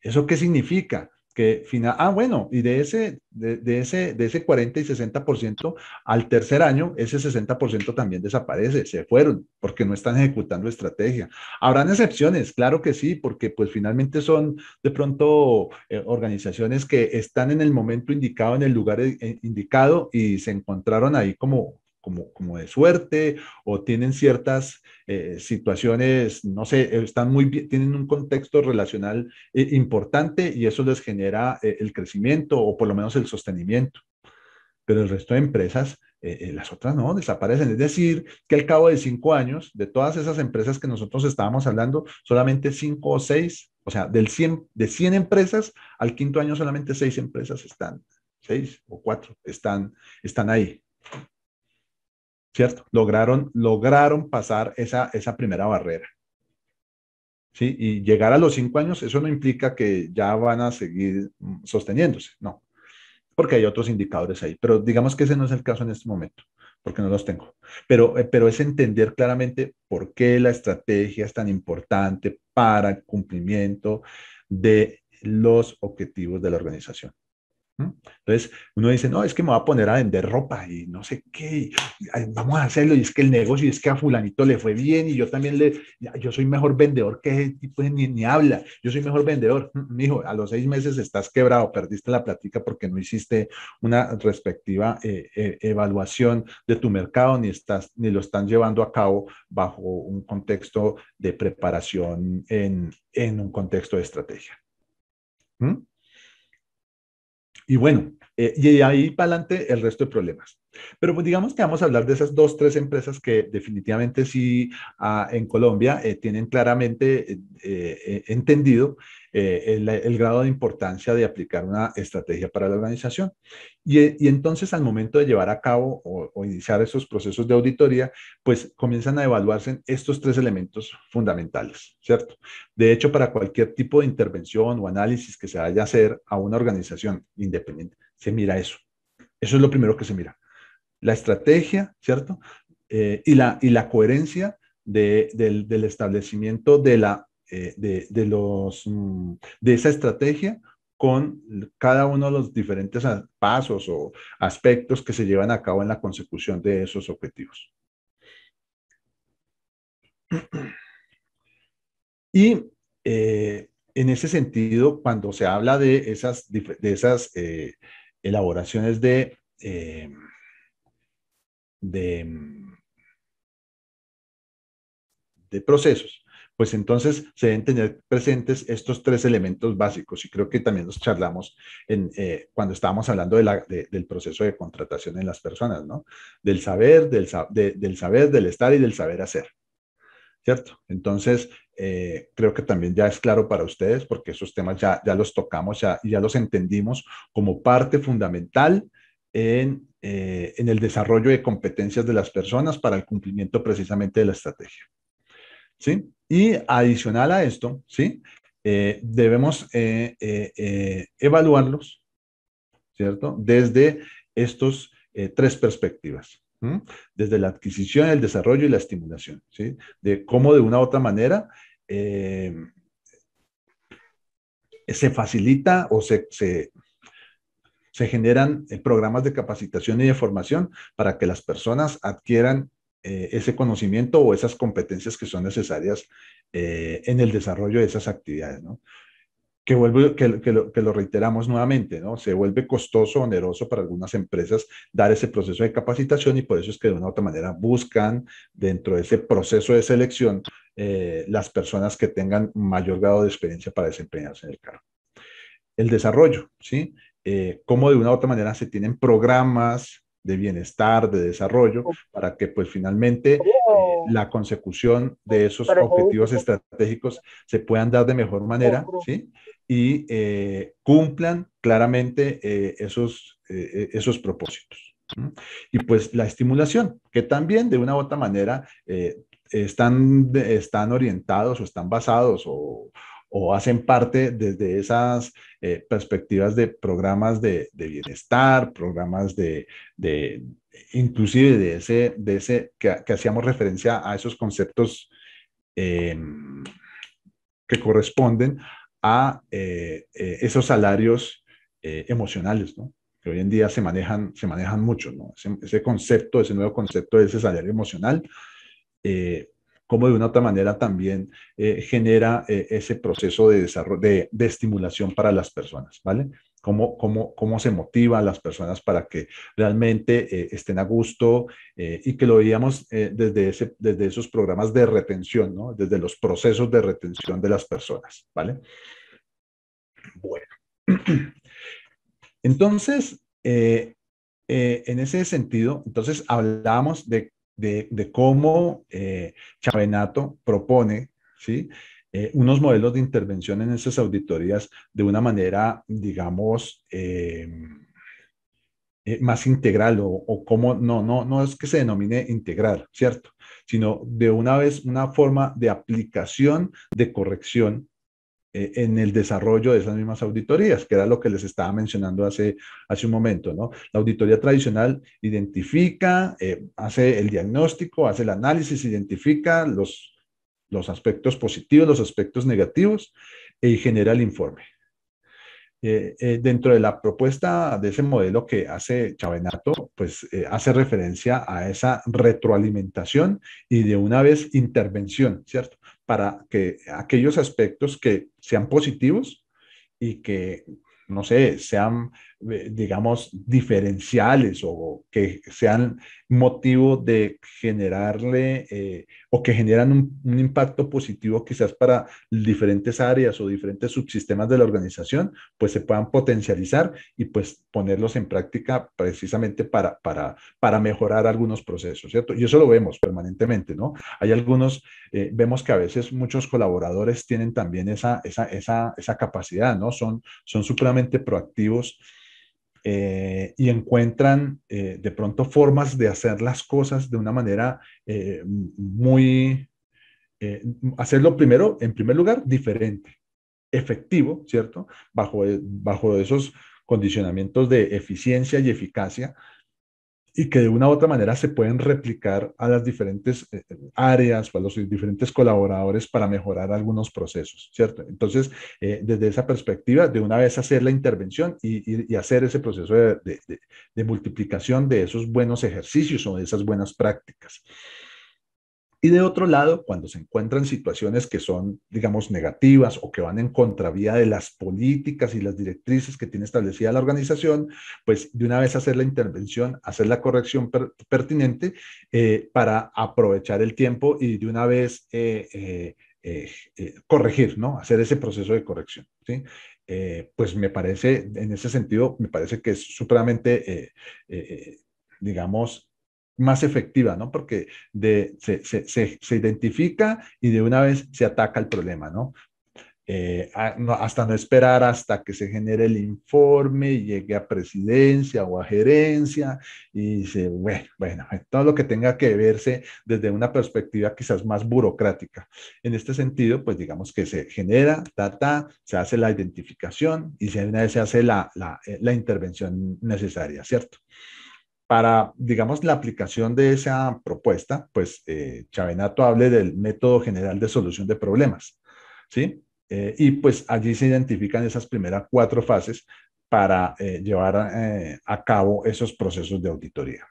¿Eso qué significa? Que final, ah, bueno, y de ese, de, ese, de ese 40 y 60% al tercer año, ese 60% también desaparece, se fueron porque no están ejecutando estrategia. Habrán excepciones, claro que sí, porque pues finalmente son de pronto eh, organizaciones que están en el momento indicado, en el lugar eh, eh, indicado y se encontraron ahí como como, de suerte o tienen ciertas eh, situaciones, no sé, están muy bien, tienen un contexto relacional eh, importante y eso les genera eh, el crecimiento o por lo menos el sostenimiento. Pero el resto de empresas, las otras no, desaparecen. Es decir, que al cabo de cinco años, de todas esas empresas que nosotros estábamos hablando, solamente cinco o seis, o sea, del 100, de 100 empresas, al quinto año solamente seis empresas están, seis o cuatro están, están ahí. ¿cierto? Lograron, lograron pasar esa, esa primera barrera. Y llegar a los cinco años, eso no implica que ya van a seguir mm, sosteniéndose, no, porque hay otros indicadores ahí, pero digamos que ese no es el caso en este momento, porque no los tengo. Pero, eh, pero es entender claramente por qué la estrategia es tan importante para el cumplimiento de los objetivos de la organización. Entonces, uno dice, no, es que me va a poner a vender ropa y no sé qué, vamos a hacerlo, y es que el negocio, es que a fulanito le fue bien, y yo también le, yo soy mejor vendedor que ese tipo, ni, ni habla, yo soy mejor vendedor. Mijo, mm, mm, a los seis meses estás quebrado, perdiste la plática porque no hiciste una respectiva eh, eh, evaluación de tu mercado, ni, estás, ni lo están llevando a cabo bajo un contexto de preparación en, en un contexto de estrategia. ¿Mm? Y bueno, eh, y ahí para adelante el resto de problemas. Pero pues, digamos que vamos a hablar de esas dos, tres empresas que definitivamente sí ah, en Colombia eh, tienen claramente eh, eh, entendido el, grado de importancia de aplicar una estrategia para la organización. Y, entonces al momento de llevar a cabo o, o, iniciar esos procesos de auditoría, pues comienzan a evaluarse estos tres elementos fundamentales, ¿cierto? De hecho, para cualquier tipo de intervención o análisis que se vaya a hacer a una organización independiente, se mira eso. Eso es lo primero que se mira la estrategia, ¿cierto? Eh, y, la, y la coherencia del, establecimiento de, la, eh, de, los, mm, de esa estrategia con cada uno de los diferentes pasos o aspectos que se llevan a cabo en la consecución de esos objetivos. Y eh, en ese sentido, cuando se habla de esas, de esas elaboraciones de, Mm, de, procesos, pues entonces se deben tener presentes estos tres elementos básicos y creo que también los charlamos en, eh, cuando estábamos hablando del proceso de contratación en las personas, ¿no? Del saber, del, saber, del estar y del saber hacer. ¿Cierto? Entonces, eh, creo que también ya es claro para ustedes porque esos temas ya, ya los tocamos ya, ya los entendimos como parte fundamental eh, en, el desarrollo de competencias de las personas para el cumplimiento precisamente de la estrategia. ¿Sí? Y adicional a esto, ¿sí? Eh, debemos eh, evaluarlos, ¿cierto? Desde estos tres perspectivas, desde la adquisición, el desarrollo y la estimulación, ¿sí? De cómo de una u otra manera se facilita o se, se, se generan eh, programas de capacitación y de formación para que las personas adquieran eh, ese conocimiento o esas competencias que son necesarias eh, en el desarrollo de esas actividades, Que, vuelvo, que, lo, reiteramos nuevamente, ¿no? Se vuelve costoso, oneroso para algunas empresas dar ese proceso de capacitación y por eso es que de una u otra manera buscan dentro de ese proceso de selección las personas que tengan mayor grado de experiencia para desempeñarse en el cargo. El desarrollo, ¿sí? Eh, cómo de una u otra manera se tienen programas de bienestar, de desarrollo, oh. para que pues finalmente eh, oh. la consecución de esos oh, objetivos estratégicos se puedan dar de mejor manera, ¿sí? Y eh, cumplan claramente esos, esos propósitos. Y pues la estimulación, que también de una u otra manera están, están orientados o están basados o, o hacen parte desde esas eh, perspectivas de programas de, bienestar, programas de, inclusive de ese, de ese que, hacíamos referencia a esos conceptos em, que corresponden a eh, eh, esos salarios emocionales, ¿no? que hoy en día se manejan, se manejan mucho, ¿no? ese, concepto, ese nuevo concepto de ese salario emocional cómo de una otra manera también eh, genera eh, ese proceso de desarrollo, de, estimulación para las personas, ¿vale? Cómo, cómo, se motiva a las personas para que realmente eh, estén a gusto y que lo veíamos desde, ese, desde esos programas de retención, ¿no? Desde los procesos de retención de las personas, ¿vale? Bueno. Entonces, en ese sentido, entonces hablábamos de de, cómo eh, Chavenato propone ¿sí? Eh, unos modelos de intervención en esas auditorías de una manera, digamos, em, eh, más integral o, o como, no, no, no es que se denomine integral, ¿cierto? Sino de una vez una forma de aplicación de corrección eh, en el desarrollo de esas mismas auditorías, que era lo que les estaba mencionando hace, hace un momento. ¿no? La auditoría tradicional identifica, eh, hace el diagnóstico, hace el análisis, identifica los, los aspectos positivos, los aspectos negativos y genera el informe. Eh, dentro de la propuesta de ese modelo que hace Chavenato, pues hace referencia a esa retroalimentación y de una vez intervención, ¿cierto? para que aquellos aspectos que sean positivos y que, no sé, sean digamos, diferenciales o que sean motivo de generarle eh, o que generan un, impacto positivo quizás para diferentes áreas o diferentes subsistemas de la organización, pues se puedan potencializar y pues ponerlos en práctica precisamente para, para, para mejorar algunos procesos, ¿cierto? Y eso lo vemos permanentemente, ¿no? Hay algunos, eh, vemos que a veces muchos colaboradores tienen también esa, esa, esa, esa capacidad, ¿no? Son, son supremamente proactivos eh, y encuentran eh, de pronto formas de hacer las cosas de una manera eh, muy, hacerlo primero, en primer lugar, diferente, efectivo, ¿cierto? Bajo, bajo esos condicionamientos de eficiencia y eficacia y que de una u otra manera se pueden replicar a las diferentes eh, áreas o a los diferentes colaboradores para mejorar algunos procesos, ¿cierto? Entonces, eh, desde esa perspectiva, de una vez hacer la intervención y, hacer ese proceso de multiplicación de esos buenos ejercicios o de esas buenas prácticas. Y de otro lado, cuando se encuentran situaciones que son, digamos, negativas o que van en contravía de las políticas y las directrices que tiene establecida la organización, pues de una vez hacer la intervención, hacer la corrección pertinente eh, para aprovechar el tiempo y de una vez eh, eh, corregir, ¿no? Hacer ese proceso de corrección, ¿sí? pues me parece, en ese sentido, me parece que es supremamente, digamos, más efectiva, ¿no? Porque se, se, se, identifica y de una vez se ataca el problema, ¿no? Eh, hasta no esperar hasta que se genere el informe y llegue a presidencia o a gerencia y se, bueno, bueno, todo lo que tenga que verse desde una perspectiva quizás más burocrática. En este sentido, pues digamos que se genera, data, se hace la identificación y de una vez se hace la, la, eh, la intervención necesaria, ¿cierto? para, digamos, la aplicación de esa propuesta, pues eh, Chavenato hable del método general de solución de problemas, ¿sí? Eh, y pues allí se identifican esas primeras cuatro fases para eh, llevar a, cabo esos procesos de auditoría.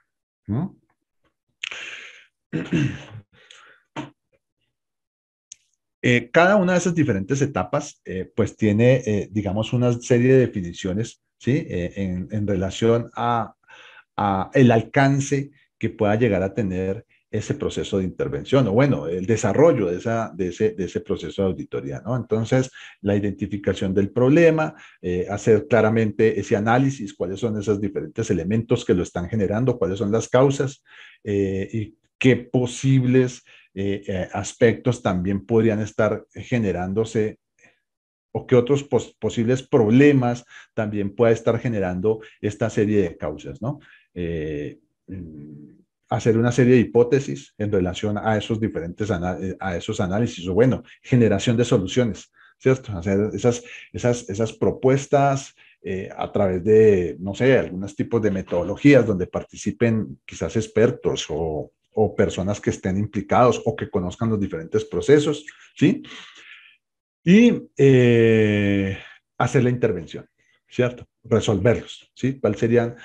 cada una de esas diferentes etapas, pues tiene, digamos, una serie de definiciones, ¿sí? en, relación a el alcance que pueda llegar a tener ese proceso de intervención o bueno, el desarrollo de, esa, de, ese, proceso de auditoría, ¿no? Entonces, la identificación del problema, eh, hacer claramente ese análisis, cuáles son esos diferentes elementos que lo están generando, cuáles son las causas eh, y qué posibles eh, aspectos también podrían estar generándose o qué otros posibles problemas también pueda estar generando esta serie de causas, ¿no? Eh, hacer una serie de hipótesis en relación a esos diferentes eh, a esos análisis, o bueno, generación de soluciones, ¿cierto? Hacer esas, esas, esas propuestas eh, a través de, no sé, algunos tipos de metodologías donde participen quizás expertos o, personas que estén implicados o que conozcan los diferentes procesos, ¿sí? Y hacer la intervención, ¿cierto? resolverlos, ¿sí? ¿Cuál sería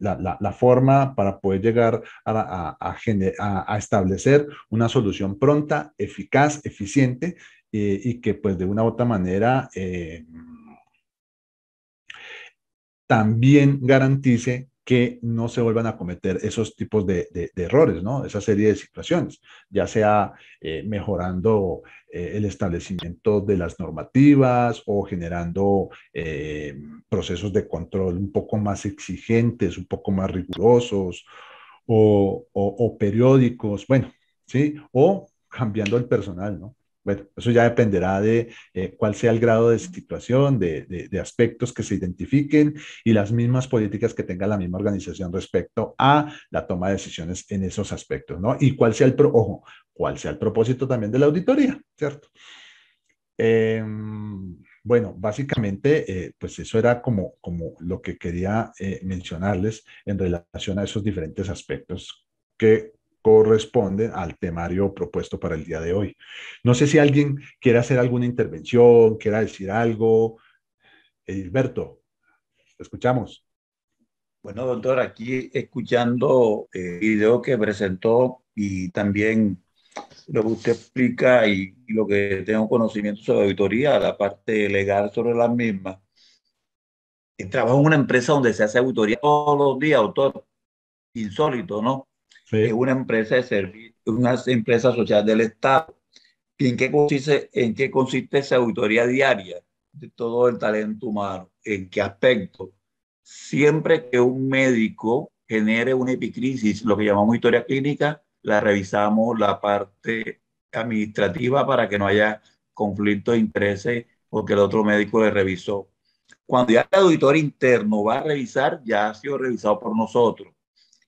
la, la, forma para poder llegar a, a, a, a, establecer una solución pronta, eficaz, eficiente eh, y que pues de una u otra manera eh, también garantice que no se vuelvan a cometer esos tipos de, errores, ¿no? Esa serie de situaciones, ya sea eh, mejorando eh, el establecimiento de las normativas o generando eh, procesos de control un poco más exigentes, un poco más rigurosos o, o periódicos, bueno, ¿sí? O cambiando el personal, ¿no? Bueno, eso ya dependerá de eh, cuál sea el grado de situación, de, aspectos que se identifiquen y las mismas políticas que tenga la misma organización respecto a la toma de decisiones en esos aspectos, ¿no? Y cuál sea el, ojo, cuál sea el propósito también de la auditoría, ¿cierto? Em, bueno, básicamente, eh, pues eso era como, como lo que quería eh, mencionarles en relación a esos diferentes aspectos que corresponde al temario propuesto para el día de hoy. No sé si alguien quiere hacer alguna intervención, quiera decir algo. Edilberto, escuchamos. Bueno, doctor, aquí escuchando el video que presentó y también lo que usted explica y, lo que tengo conocimiento sobre auditoría, la parte legal sobre la misma. Trabajo en una empresa donde se hace auditoría todos los días, doctor. Insólito, ¿no? es una empresa de una empresa social del Estado. ¿Y en qué consiste, en qué consiste esa auditoría diaria de todo el talento humano? ¿En qué aspecto? Siempre que un médico genere una epicrisis, lo que llamamos historia clínica, la revisamos la parte administrativa para que no haya conflicto de intereses porque el otro médico le revisó. Cuando ya el auditor interno va a revisar, ya ha sido revisado por nosotros.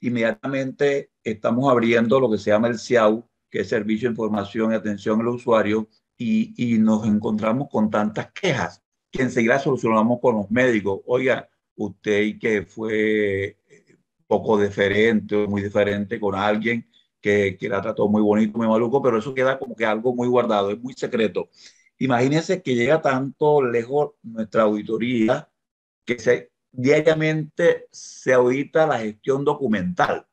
Inmediatamente estamos abriendo lo que se llama el Ciau, que es Servicio de Información y Atención al Usuario, y, y nos encontramos con tantas quejas que enseguida solucionamos con los médicos. Oiga, usted que fue eh, poco diferente, o muy diferente con alguien que, que la trató muy bonito, muy maluco, pero eso queda como que algo muy guardado, es muy secreto. Imagínense que llega tanto lejos nuestra auditoría que diariamente se audita la gestión documental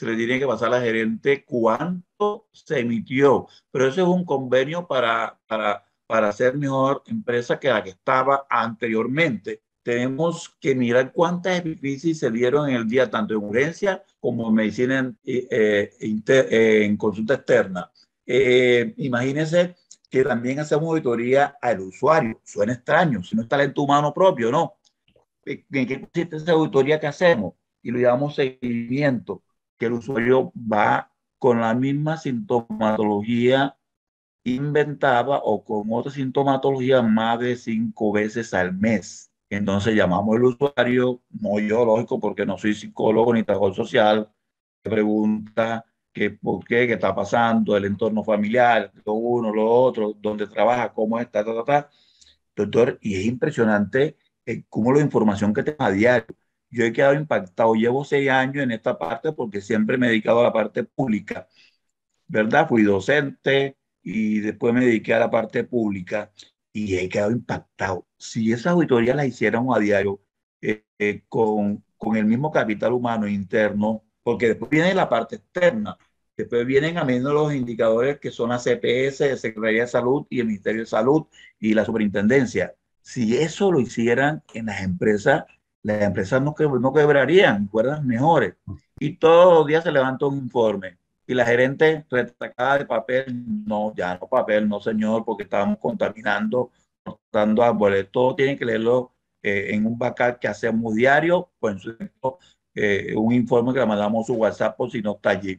se le tiene que pasar a la gerente cuánto se emitió. Pero eso es un convenio para, para, para ser mejor empresa que la que estaba anteriormente. Tenemos que mirar cuántas epifisis se dieron en el día, tanto en urgencia como en medicina eh, eh, eh, en, consulta externa. imagínense que también hacemos auditoría al usuario. Suena extraño, si no es talento humano propio, ¿no? ¿En qué consiste esa auditoría que hacemos? Y lo llamamos seguimiento que el usuario va con la misma sintomatología inventaba o con otra sintomatología más de cinco veces al mes. Entonces llamamos al usuario, no yo, lógico, porque no soy psicólogo ni trabajador social, que pregunta qué, por qué, qué está pasando, el entorno familiar, lo uno, lo otro, dónde trabaja, cómo está, ta, Doctor, y es impresionante eh, cómo la información que te a diario yo he quedado impactado. Llevo seis años en esta parte porque siempre me he dedicado a la parte pública, ¿verdad? Fui docente y después me dediqué a la parte pública y he quedado impactado. Si esas auditorías las hicieran a diario eh, eh, con, con el mismo capital humano interno, porque después viene la parte externa, después vienen a menos los indicadores que son la CPS, Secretaría de Salud y el Ministerio de Salud y la Superintendencia. Si eso lo hicieran en las empresas, las empresas no, que, no quebrarían, cuerdas mejores. Y todos los días se levanta un informe y la gerente retacada de papel, no, ya no papel, no señor, porque estábamos contaminando, cortando árboles. Todo tienen que leerlo eh, en un bacal que hacemos diario, pues eh, un informe que le mandamos su WhatsApp por si no está allí.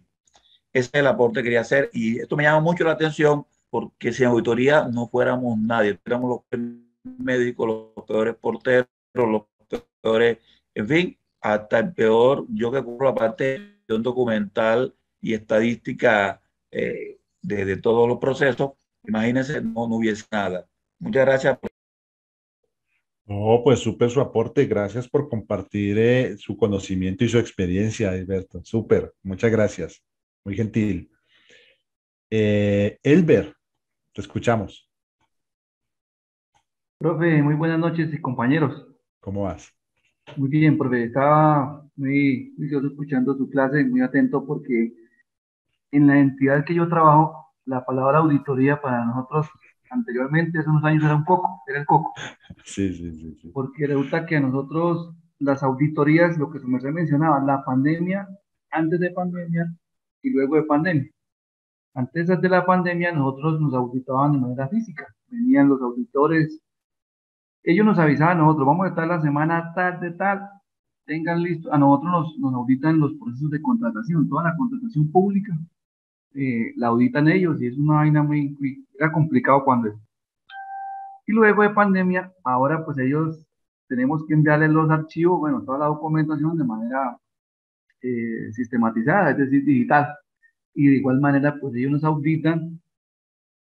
Ese es el aporte que quería hacer y esto me llama mucho la atención porque si en auditoría no fuéramos nadie, éramos los médicos, los peores porteros, los en fin, hasta el peor, yo que cubro la parte de un documental y estadística eh, de, todos los procesos, imagínense, no, no hubiese nada. Muchas gracias. No, pues súper su aporte, gracias por compartir eh, su conocimiento y su experiencia, Alberto. Súper, muchas gracias, muy gentil. Eh, Elber, te escuchamos. Profe, muy buenas noches, y compañeros. ¿Cómo vas? Muy bien, profe, estaba muy, muy escuchando su clase, muy atento porque en la entidad que yo trabajo, la palabra auditoría para nosotros anteriormente, hace unos años, era un coco, era el coco. Sí, sí, sí, sí. Porque resulta que a nosotros las auditorías, lo que su me mencionaba, la pandemia, antes de pandemia y luego de pandemia. Antes de la pandemia nosotros nos auditaban de manera física, venían los auditores, ellos nos avisaban a nosotros, vamos a estar la semana tal de tal, tengan listo, a nosotros nos, auditan los procesos de contratación, toda la contratación pública, eh, la auditan ellos y es una vaina muy, era complicado cuando es. Y luego de pandemia, ahora pues ellos tenemos que enviarles los archivos, bueno, toda la documentación de manera eh, sistematizada, es decir, digital. Y de igual manera, pues ellos nos auditan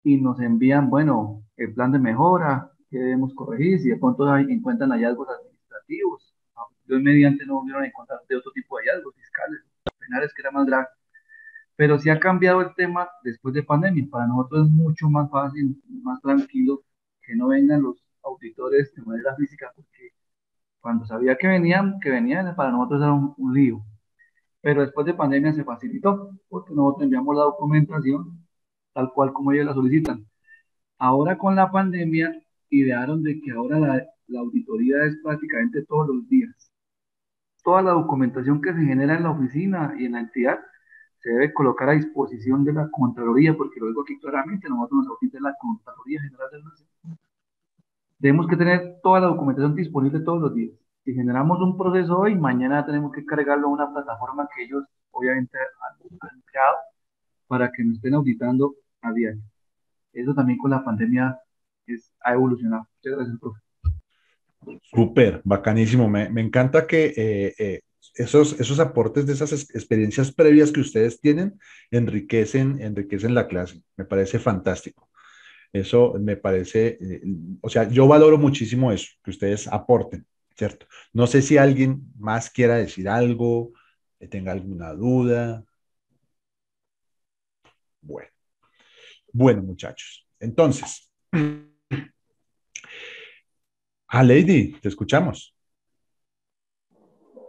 y nos envían, bueno, el plan de mejora, que debemos corregir, si de pronto encuentran hallazgos administrativos, yo mediante no volvieron a encontrar de otro tipo de hallazgos fiscales, penales, que era más grave. Pero sí ha cambiado el tema después de pandemia. Para nosotros es mucho más fácil, más tranquilo que no vengan los auditores de manera física, porque cuando sabía que venían, que venían, para nosotros era un, un lío. Pero después de pandemia se facilitó, porque nosotros enviamos la documentación tal cual como ellos la solicitan. Ahora con la pandemia idearon de que ahora la, auditoría es prácticamente todos los días. Toda la documentación que se genera en la oficina y en la entidad se debe colocar a disposición de la Contraloría, porque lo digo aquí claramente, nosotros nos audita la Contraloría General de la Debemos que tener toda la documentación disponible todos los días. Si generamos un proceso hoy, mañana tenemos que cargarlo a una plataforma que ellos obviamente han creado para que nos estén auditando a diario. Eso también con la pandemia ha evolucionado. Muchas gracias, profe. Súper, bacanísimo. Me, encanta que eh, eh, esos, esos aportes de esas experiencias previas que ustedes tienen enriquecen, enriquecen la clase. Me parece fantástico. Eso me parece, eh, o sea, yo valoro muchísimo eso, que ustedes aporten, ¿cierto? No sé si alguien más quiera decir algo, tenga alguna duda. Bueno, bueno muchachos, entonces... Ah, Lady, te escuchamos.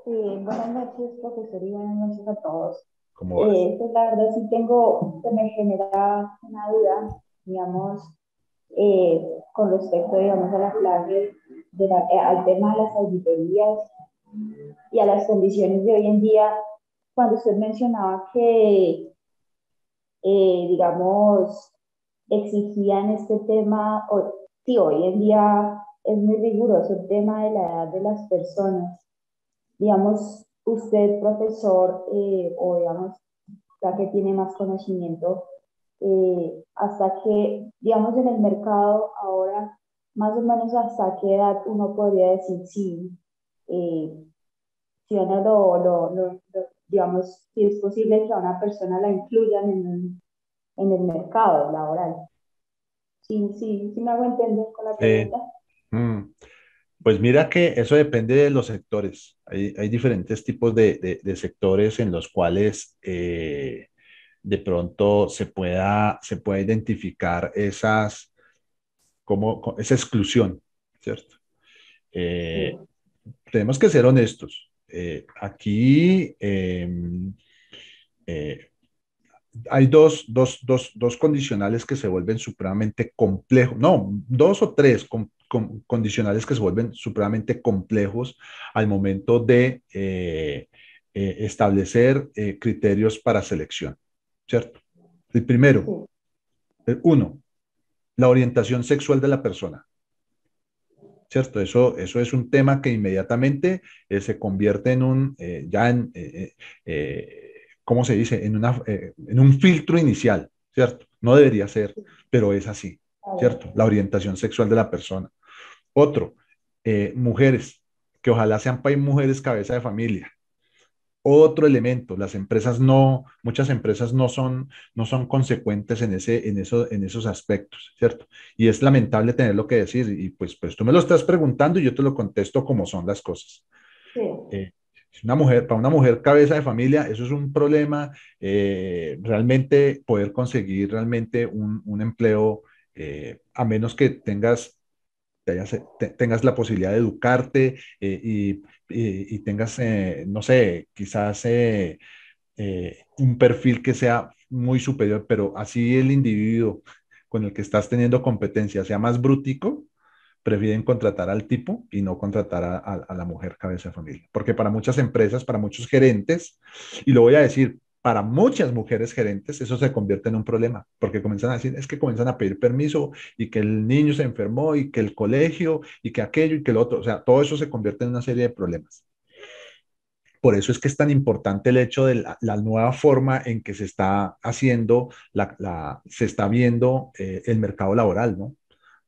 Sí, buenas noches, profesor, y buenas noches a todos. ¿Cómo eh, pues la verdad sí tengo, se me genera una duda, digamos, eh, con respecto, digamos, a la claves, eh, al tema de las auditorías y a las condiciones de hoy en día. Cuando usted mencionaba que, eh, digamos, exigían este tema, o, hoy en día es muy riguroso el tema de la edad de las personas. Digamos, usted, profesor, eh, o digamos, la que tiene más conocimiento, eh, hasta que, digamos, en el mercado ahora, más o menos hasta qué edad uno podría decir sí, eh, si digamos, si es posible que a una persona la incluyan en, en el mercado laboral. Sí, sí, sí me hago entender con la pregunta. Pues mira que eso depende de los sectores. Hay, diferentes tipos de, sectores en los cuales eh, de pronto se pueda, se identificar esas, como, esa exclusión, ¿cierto? Eh, tenemos que ser honestos. Eh, aquí hay dos, condicionales que se vuelven supremamente complejos, no, dos o tres con condicionales que se vuelven supremamente complejos al momento de eh, eh, establecer eh, criterios para selección, ¿cierto? El primero, el uno, la orientación sexual de la persona. ¿Cierto? Eso, eso es un tema que inmediatamente se convierte en un, ya en, ¿cómo se dice? En, una, en un filtro inicial, ¿cierto? No debería ser, pero es así. ¿cierto? La orientación sexual de la persona. Otro, eh, mujeres, que ojalá sean país mujeres cabeza de familia. Otro elemento, las empresas no, muchas empresas no son, no son consecuentes en, ese, en, eso, en esos aspectos, ¿cierto? Y es lamentable tener lo que decir, y pues, pues tú me lo estás preguntando y yo te lo contesto como son las cosas. Eh, una mujer, para una mujer cabeza de familia, eso es un problema, eh, realmente poder conseguir realmente un, un empleo, a menos que tengas eh, tengas la posibilidad de educarte eh, eh, y, tengas, no sé, quizás un perfil que sea muy superior, pero así el individuo con el que estás teniendo competencia sea más brútico, prefieren contratar al tipo y no contratar a, a, la mujer cabeza de familia. Porque para muchas empresas, para muchos gerentes, y lo voy a decir, para muchas mujeres gerentes eso se convierte en un problema, porque comienzan a decir, es que comienzan a pedir permiso y que el niño se enfermó y que el colegio y que aquello y que lo otro, o sea, todo eso se convierte en una serie de problemas. Por eso es que es tan importante el hecho de la, nueva forma en que se está haciendo, la, se está viendo eh, el mercado laboral, ¿no?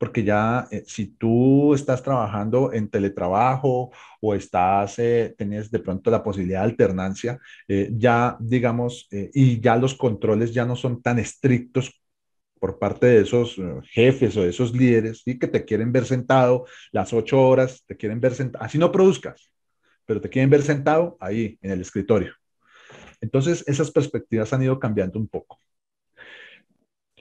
porque ya eh, si tú estás trabajando en teletrabajo o estás, eh, de pronto la posibilidad de alternancia, eh, ya digamos, y ya los controles ya no son tan estrictos por parte de esos jefes o de esos líderes, y que te quieren ver sentado las ocho horas, te quieren ver sentado, así no produzcas, pero te quieren ver sentado ahí en el escritorio. Entonces, esas perspectivas han ido cambiando un poco.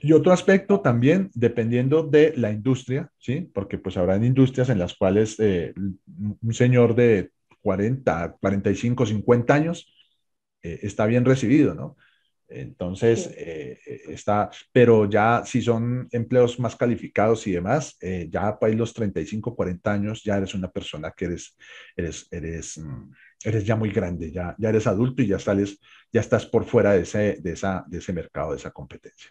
Y otro aspecto también, dependiendo de la industria, ¿sí? Porque pues habrán industrias en las cuales eh, un señor de 40, 45, 50 años eh, está bien recibido, ¿no? Entonces, eh, está, pero ya si son empleos más calificados y demás, ya para los 35, 40 años, ya eres una persona que eres, eres, eres, mm, eres ya muy grande, ya, ya eres adulto y ya sales, ya estás por fuera de esa, de ese mercado, de esa competencia.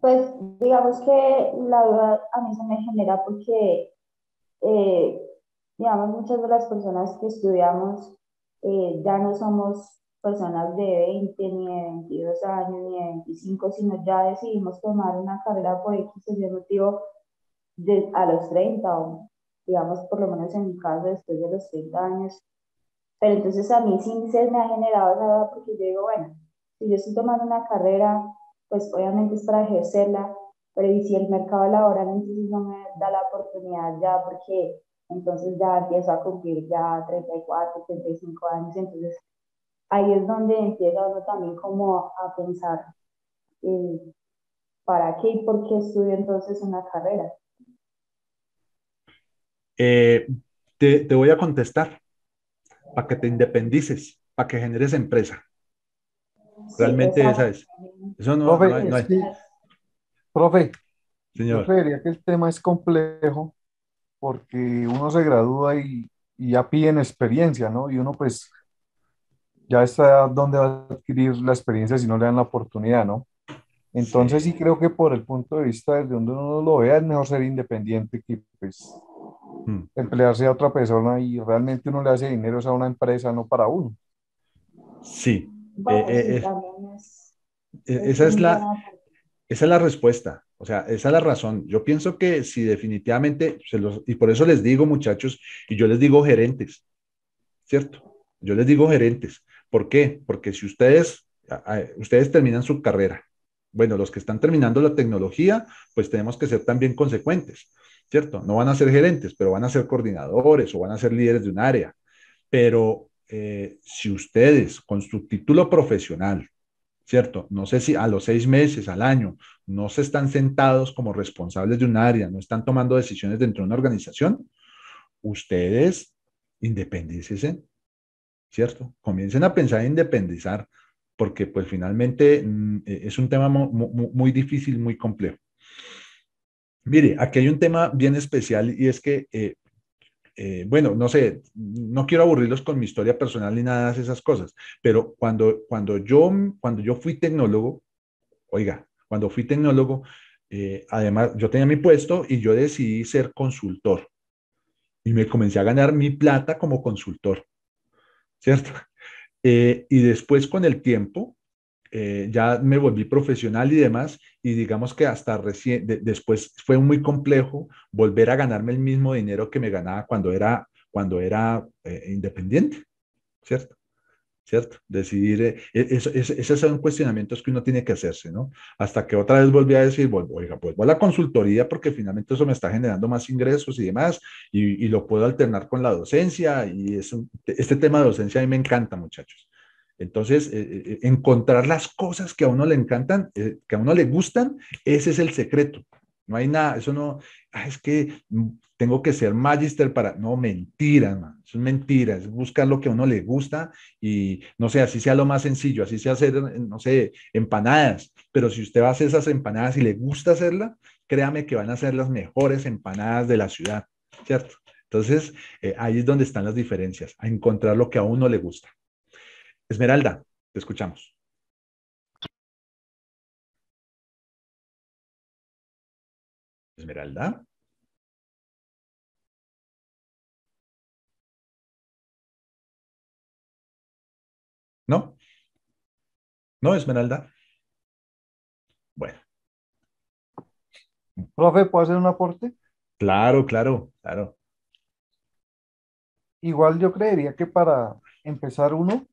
Pues digamos que la duda a mí se me genera porque, eh, digamos, muchas de las personas que estudiamos eh, ya no somos personas de 20, ni de 22 años, ni de 25, sino ya decidimos tomar una carrera por X o motivo de, a los 30, digamos, por lo menos en mi caso, después de los 30 años. Pero entonces a mí sí se me ha generado la duda porque yo digo, bueno, si yo estoy tomando una carrera pues obviamente es para ejercerla, pero y si el mercado laboral entonces no me da la oportunidad ya porque entonces ya empiezo a cumplir ya 34, 35 años, entonces ahí es donde empieza uno también como a pensar para qué y por qué estudio entonces una carrera. Eh, te, te voy a contestar para que te independices, para que generes empresa. Realmente esa es. Eso no, profe, no, hay, Profe, Señor. Yo que el tema es complejo porque uno se gradúa y, ya piden experiencia, ¿no? Y uno pues ya está donde va a adquirir la experiencia si no le dan la oportunidad, ¿no? Entonces sí. creo que por el punto de vista desde donde uno lo vea es mejor ser independiente que pues hmm. emplearse a otra persona y realmente uno le hace dinero a una empresa, no para uno. Sí, eh, eh, eh, esa, es la, esa es la respuesta. O sea, esa es la razón. Yo pienso que si definitivamente, y por eso les digo muchachos, y yo les digo gerentes, ¿cierto? Yo les digo gerentes. ¿Por qué? Porque si ustedes, ustedes terminan su carrera, bueno, los que están terminando la tecnología, pues tenemos que ser también consecuentes, ¿cierto? No van a ser gerentes, pero van a ser coordinadores o van a ser líderes de un área. Pero eh, si ustedes con su título profesional, ¿cierto? No sé si a los seis meses, al año, no se están sentados como responsables de un área, no están tomando decisiones dentro de una organización, ustedes independícese, ¿cierto? Comiencen a pensar en independizar, porque pues finalmente mm, eh, es un tema muy, difícil, muy complejo. Mire, aquí hay un tema bien especial y es que eh, eh, bueno, no sé, no quiero aburrirlos con mi historia personal ni nada de esas cosas, pero cuando, cuando, yo, cuando yo fui tecnólogo, oiga, cuando fui tecnólogo, eh, además yo tenía mi puesto y yo decidí ser consultor y me comencé a ganar mi plata como consultor, ¿cierto? Eh, y después con el tiempo, eh, ya me volví profesional y demás, y digamos que hasta recién, después fue muy complejo volver a ganarme el mismo dinero que me ganaba cuando era, cuando era eh, independiente, ¿cierto? ¿Cierto? Decidir, eh, e, ese es, esos son cuestionamientos que uno tiene que hacerse, ¿no? Hasta que otra vez volví a decir, oiga, pues voy a la consultoría porque finalmente eso me está generando más ingresos y demás, y, lo puedo alternar con la docencia, y es este tema de docencia a mí me encanta, muchachos entonces, eh, eh, eh, encontrar las cosas que a uno le encantan, que a uno le gustan, ese es el secreto. No hay nada, eso no, ah, es que mm, tengo que ser magister para, no, mentira, es mentira, es buscar lo que a uno le gusta y, no sé, así sea lo más sencillo, así sea hacer, no sé, empanadas, pero si usted va a hacer esas empanadas y le gusta hacerlas, créame que van a ser las mejores empanadas de la ciudad, ¿cierto? Entonces, ahí es donde están las diferencias, a encontrar lo que a uno le gusta. Esmeralda, te escuchamos. Esmeralda. ¿No? ¿No, Esmeralda? Bueno. Profe, ¿puedo hacer un aporte? Claro, claro, claro. Igual yo creería que para empezar uno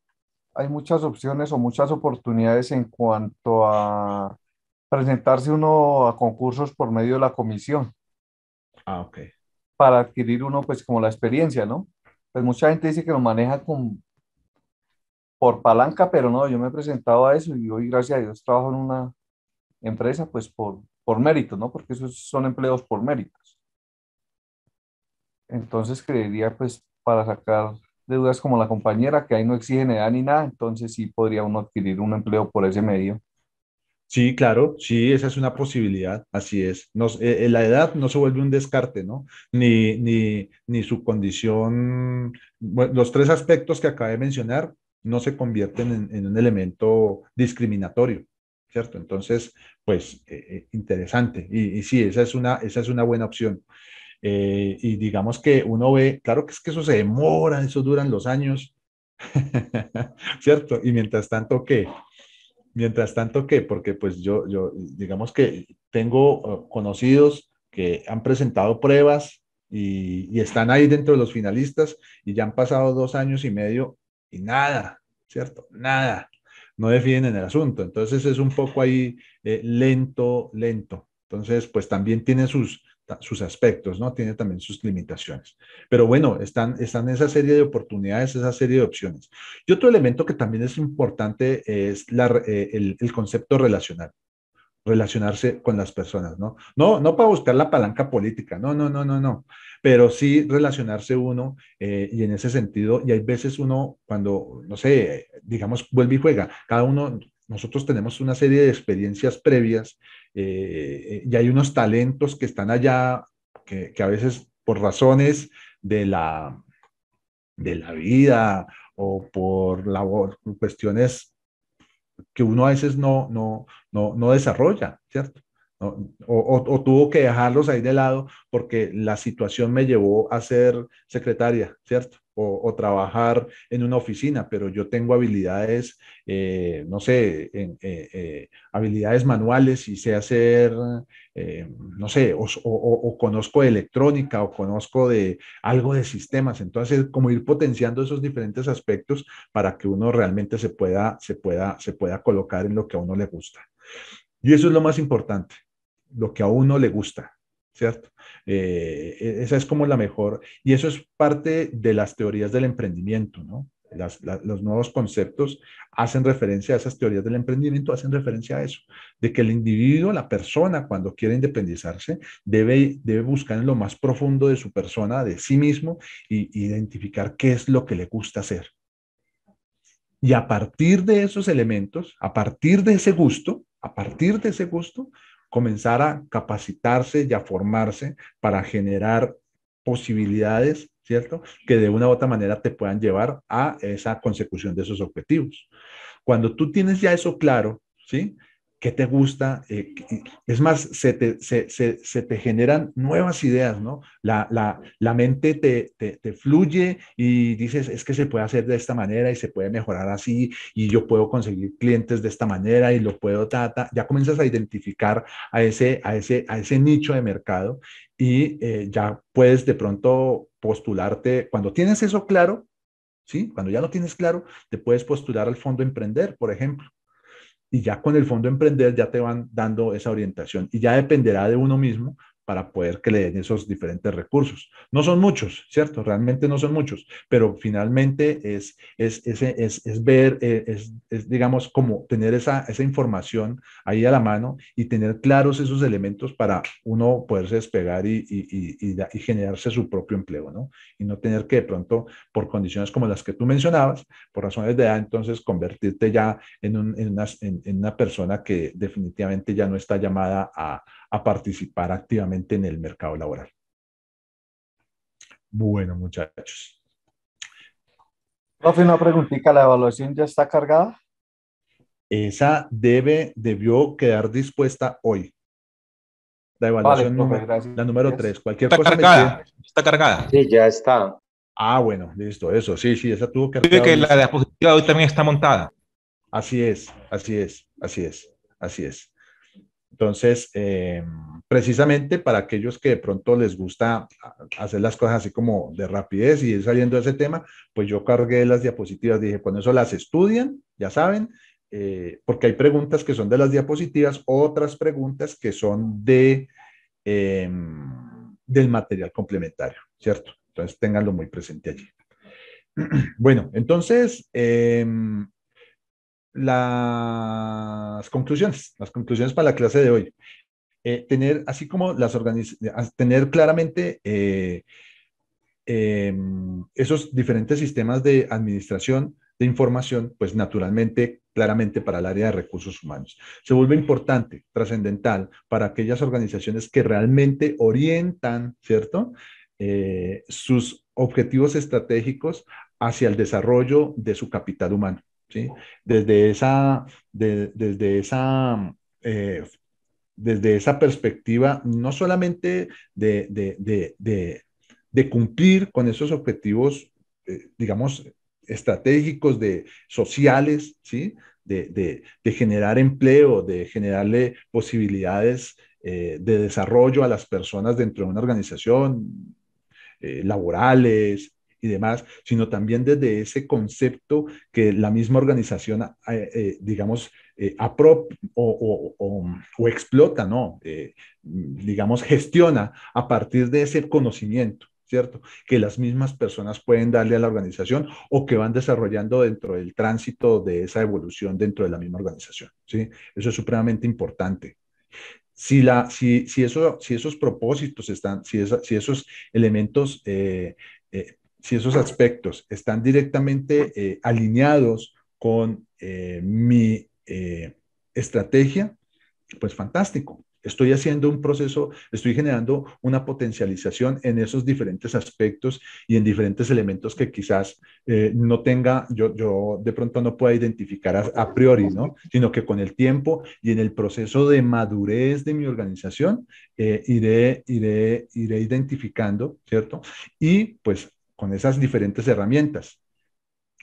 hay muchas opciones o muchas oportunidades en cuanto a presentarse uno a concursos por medio de la comisión. Ah, ok. Para adquirir uno, pues, como la experiencia, ¿no? Pues mucha gente dice que lo maneja con, por palanca, pero no, yo me he presentado a eso y hoy, gracias a Dios, trabajo en una empresa, pues, por, por mérito, ¿no? Porque esos son empleos por méritos. Entonces, creería, pues, para sacar deudas como la compañera, que ahí no exigen edad ni nada, entonces sí podría uno adquirir un empleo por ese medio. Sí, claro, sí, esa es una posibilidad, así es. Nos, eh, eh, la edad no se vuelve un descarte, ¿no? Ni, ni, ni su condición, los tres aspectos que acabé de mencionar no se convierten en, un elemento discriminatorio, ¿cierto? Entonces, pues, eh, interesante. Y, y, sí, esa es, una, esa es una buena opción. Eh, y digamos que uno ve, claro que es que eso se demora, eso duran los años, ¿cierto? Y mientras tanto, ¿qué? Mientras tanto, ¿qué? Porque pues yo, yo, digamos que tengo eh, conocidos que han presentado pruebas y, están ahí dentro de los finalistas y ya han pasado dos años y medio y nada, ¿cierto? Nada. No defienden el asunto. Entonces es un poco ahí eh, lento, lento. Entonces, pues también tiene sus, sus aspectos, ¿no? Tiene también sus limitaciones. Pero bueno, están, están esa serie de oportunidades, esa serie de opciones. Y otro elemento que también es importante es eh, el, concepto relacional relacionarse con las personas, ¿no? No, no para buscar la palanca política, no, no, no, no, no, pero sí relacionarse uno eh, y en ese sentido, y hay veces uno cuando, no sé, digamos, vuelve y juega, cada uno nosotros tenemos una serie de experiencias previas eh, y hay unos talentos que están allá, que, a veces por razones de la, de la vida o por cuestiones que uno a veces no, no, no, no desarrolla, ¿cierto? o, tuvo que dejarlos ahí de lado porque la situación me llevó a ser secretaria, ¿cierto? o, trabajar en una oficina, pero yo tengo habilidades, eh, no sé, eh, eh, habilidades manuales y sé hacer, no sé, o, conozco electrónica o conozco de algo de sistemas. Entonces, como ir potenciando esos diferentes aspectos para que uno realmente se pueda, se pueda, se pueda colocar en lo que a uno le gusta. Y eso es lo más importante, lo que a uno le gusta. ¿cierto? Eh, e, esa es como la mejor, y eso es parte de las teorías del emprendimiento, ¿no? los nuevos conceptos hacen referencia a esas teorías del emprendimiento, hacen referencia a eso, de que el individuo, la persona, cuando quiere independizarse, debe, debe buscar en lo más profundo de su persona, de sí mismo, e identificar qué es lo que le gusta hacer. Y a partir de esos elementos, a partir de ese gusto, a partir de ese gusto, comenzar a capacitarse y a formarse para generar posibilidades, ¿cierto? Que de una u otra manera te puedan llevar a esa consecución de esos objetivos. Cuando tú tienes ya eso claro, ¿sí? qué te gusta. Eh, es más, se te, se, te, generan nuevas ideas, ¿no? La, la, la mente te, fluye y dices, es que se puede hacer de esta manera y se puede mejorar así y yo puedo conseguir clientes de esta manera y lo puedo tratar. Ya comienzas a identificar a ese, a ese, a ese nicho de mercado y eh, ya puedes de pronto postularte. Cuando tienes eso claro, ¿sí? Cuando ya lo tienes claro, te puedes postular al fondo emprender, por ejemplo y ya con el fondo emprender ya te van dando esa orientación y ya dependerá de uno mismo para poder que le den esos diferentes recursos. No son muchos, ¿cierto? Realmente no son muchos, pero finalmente es, es, es, es, ver, eh, es, digamos, como tener esa, esa información ahí a la mano y tener claros esos elementos para uno poderse despegar y, y, y, y generarse su propio empleo, ¿no? Y no tener que de pronto, por condiciones como las que tú mencionabas, por razones de edad, entonces convertirte ya en, una, en una persona que definitivamente ya no está llamada a a participar activamente en el mercado laboral. Bueno, muchachos. Profe, una preguntita, ¿la evaluación ya está cargada? Esa debe, debió quedar dispuesta hoy. La evaluación la número 3. Cualquier está cosa Cargada, está cargada. Sí, ya está. Ah, bueno, listo, eso, sí, sí, esa tuvo que... que la diapositiva hoy también está montada. Así es, así es, así es, así es. Entonces, eh, precisamente para aquellos que de pronto les gusta hacer las cosas así como de rapidez y ir saliendo de ese tema, pues yo cargué las diapositivas, dije, con eso las estudian, ya saben, eh, porque hay preguntas que son de las diapositivas, otras preguntas que son de, em, del material complementario, ¿cierto? Entonces, ténganlo muy presente allí. Bueno, entonces, em, las conclusiones, las conclusiones para la clase de hoy. Eh, tener, así como las tener claramente eh, em, esos diferentes sistemas de administración de información, pues naturalmente, claramente para el área de recursos humanos. Se vuelve importante, trascendental, para aquellas organizaciones que realmente orientan, ¿cierto? Eh, sus objetivos estratégicos hacia el desarrollo de su capital humano. Desde esa, desde esa eh, desde esa perspectiva, no solamente de, cumplir con esos objetivos, eh, digamos, estratégicos, de, sociales, ¿sí? de, generar empleo, de generarle posibilidades eh, de desarrollo a las personas dentro de una organización, laborales, y demás, sino también desde ese concepto que la misma organización, eh, eh, digamos, eh, o, explota, ¿no? Eh, digamos, gestiona a partir de ese conocimiento. ¿cierto? Que las mismas personas pueden darle a la organización o que van desarrollando dentro del tránsito de esa evolución dentro de la misma organización, ¿sí? Eso es supremamente importante. Si, la, si, eso, si esos propósitos están, si, si esos elementos eh, si esos aspectos están directamente eh, alineados con eh, mi eh, estrategia, pues fantástico. Estoy haciendo un proceso, estoy generando una potencialización en esos diferentes aspectos y en diferentes elementos que quizás no tenga, yo, yo de pronto no pueda identificar a, priori, ¿no? Sino que con el tiempo y en el proceso de madurez de mi organización iré, iré identificando, ¿cierto? Y pues con esas diferentes herramientas.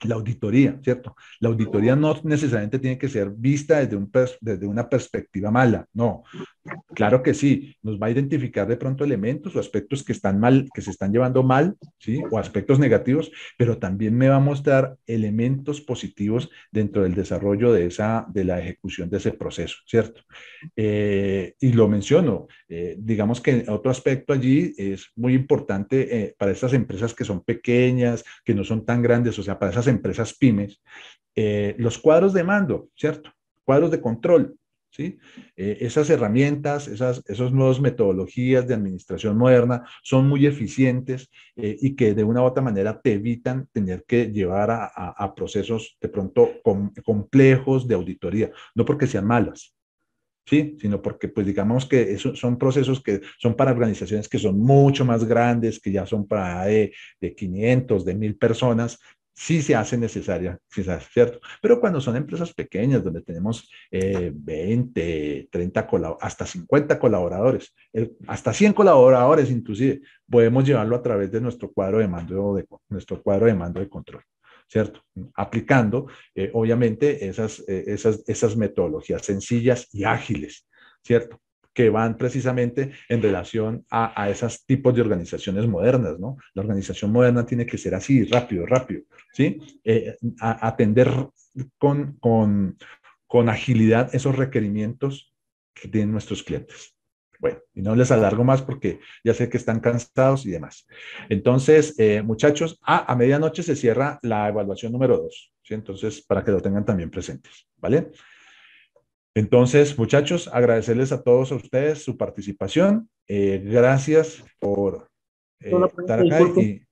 La auditoría, ¿cierto? La auditoría no necesariamente tiene que ser vista desde, un, desde una perspectiva mala, no. Claro que sí, nos va a identificar de pronto elementos o aspectos que están mal, que se están llevando mal, ¿sí? O aspectos negativos, pero también me va a mostrar elementos positivos dentro del desarrollo de, esa, de la ejecución de ese proceso, ¿cierto? Eh, y lo menciono, eh, digamos que otro aspecto allí es muy importante eh, para estas empresas que son pequeñas, que no son tan grandes, o sea, para esas empresas pymes, los cuadros de mando, ¿cierto? Cuadros de control, ¿sí? Eh, esas herramientas, esas, nuevas metodologías de administración moderna son muy eficientes eh, y que de una u otra manera te evitan tener que llevar a, procesos de pronto complejos de auditoría, no porque sean malas. ¿Sí? sino porque pues digamos que son procesos que son para organizaciones que son mucho más grandes, que ya son para eh, de, de 500, de 1000 personas, sí se hace necesaria, quizás, ¿cierto? Pero cuando son empresas pequeñas, donde tenemos 20, eh, 30, hasta 50 colaboradores, hasta 100 colaboradores inclusive, podemos llevarlo a través de nuestro cuadro de mando de, nuestro cuadro de, mando de control. ¿Cierto? Aplicando, eh, obviamente, esas, eh, esas, esas metodologías sencillas y ágiles, ¿cierto? que van precisamente en relación a, a esos tipos de organizaciones modernas, ¿no? La organización moderna tiene que ser así, rápido, rápido, ¿sí? Eh, atender con, con, con agilidad esos requerimientos que tienen nuestros clientes. Bueno, y no les alargo más porque ya sé que están cansados y demás. Entonces, eh, muchachos, a medianoche se cierra la evaluación número 2, ¿sí? Entonces, para que lo tengan también presentes, ¿vale? Entonces, muchachos, agradecerles a todos a ustedes su participación. Eh, gracias por eh, estar acá. Y,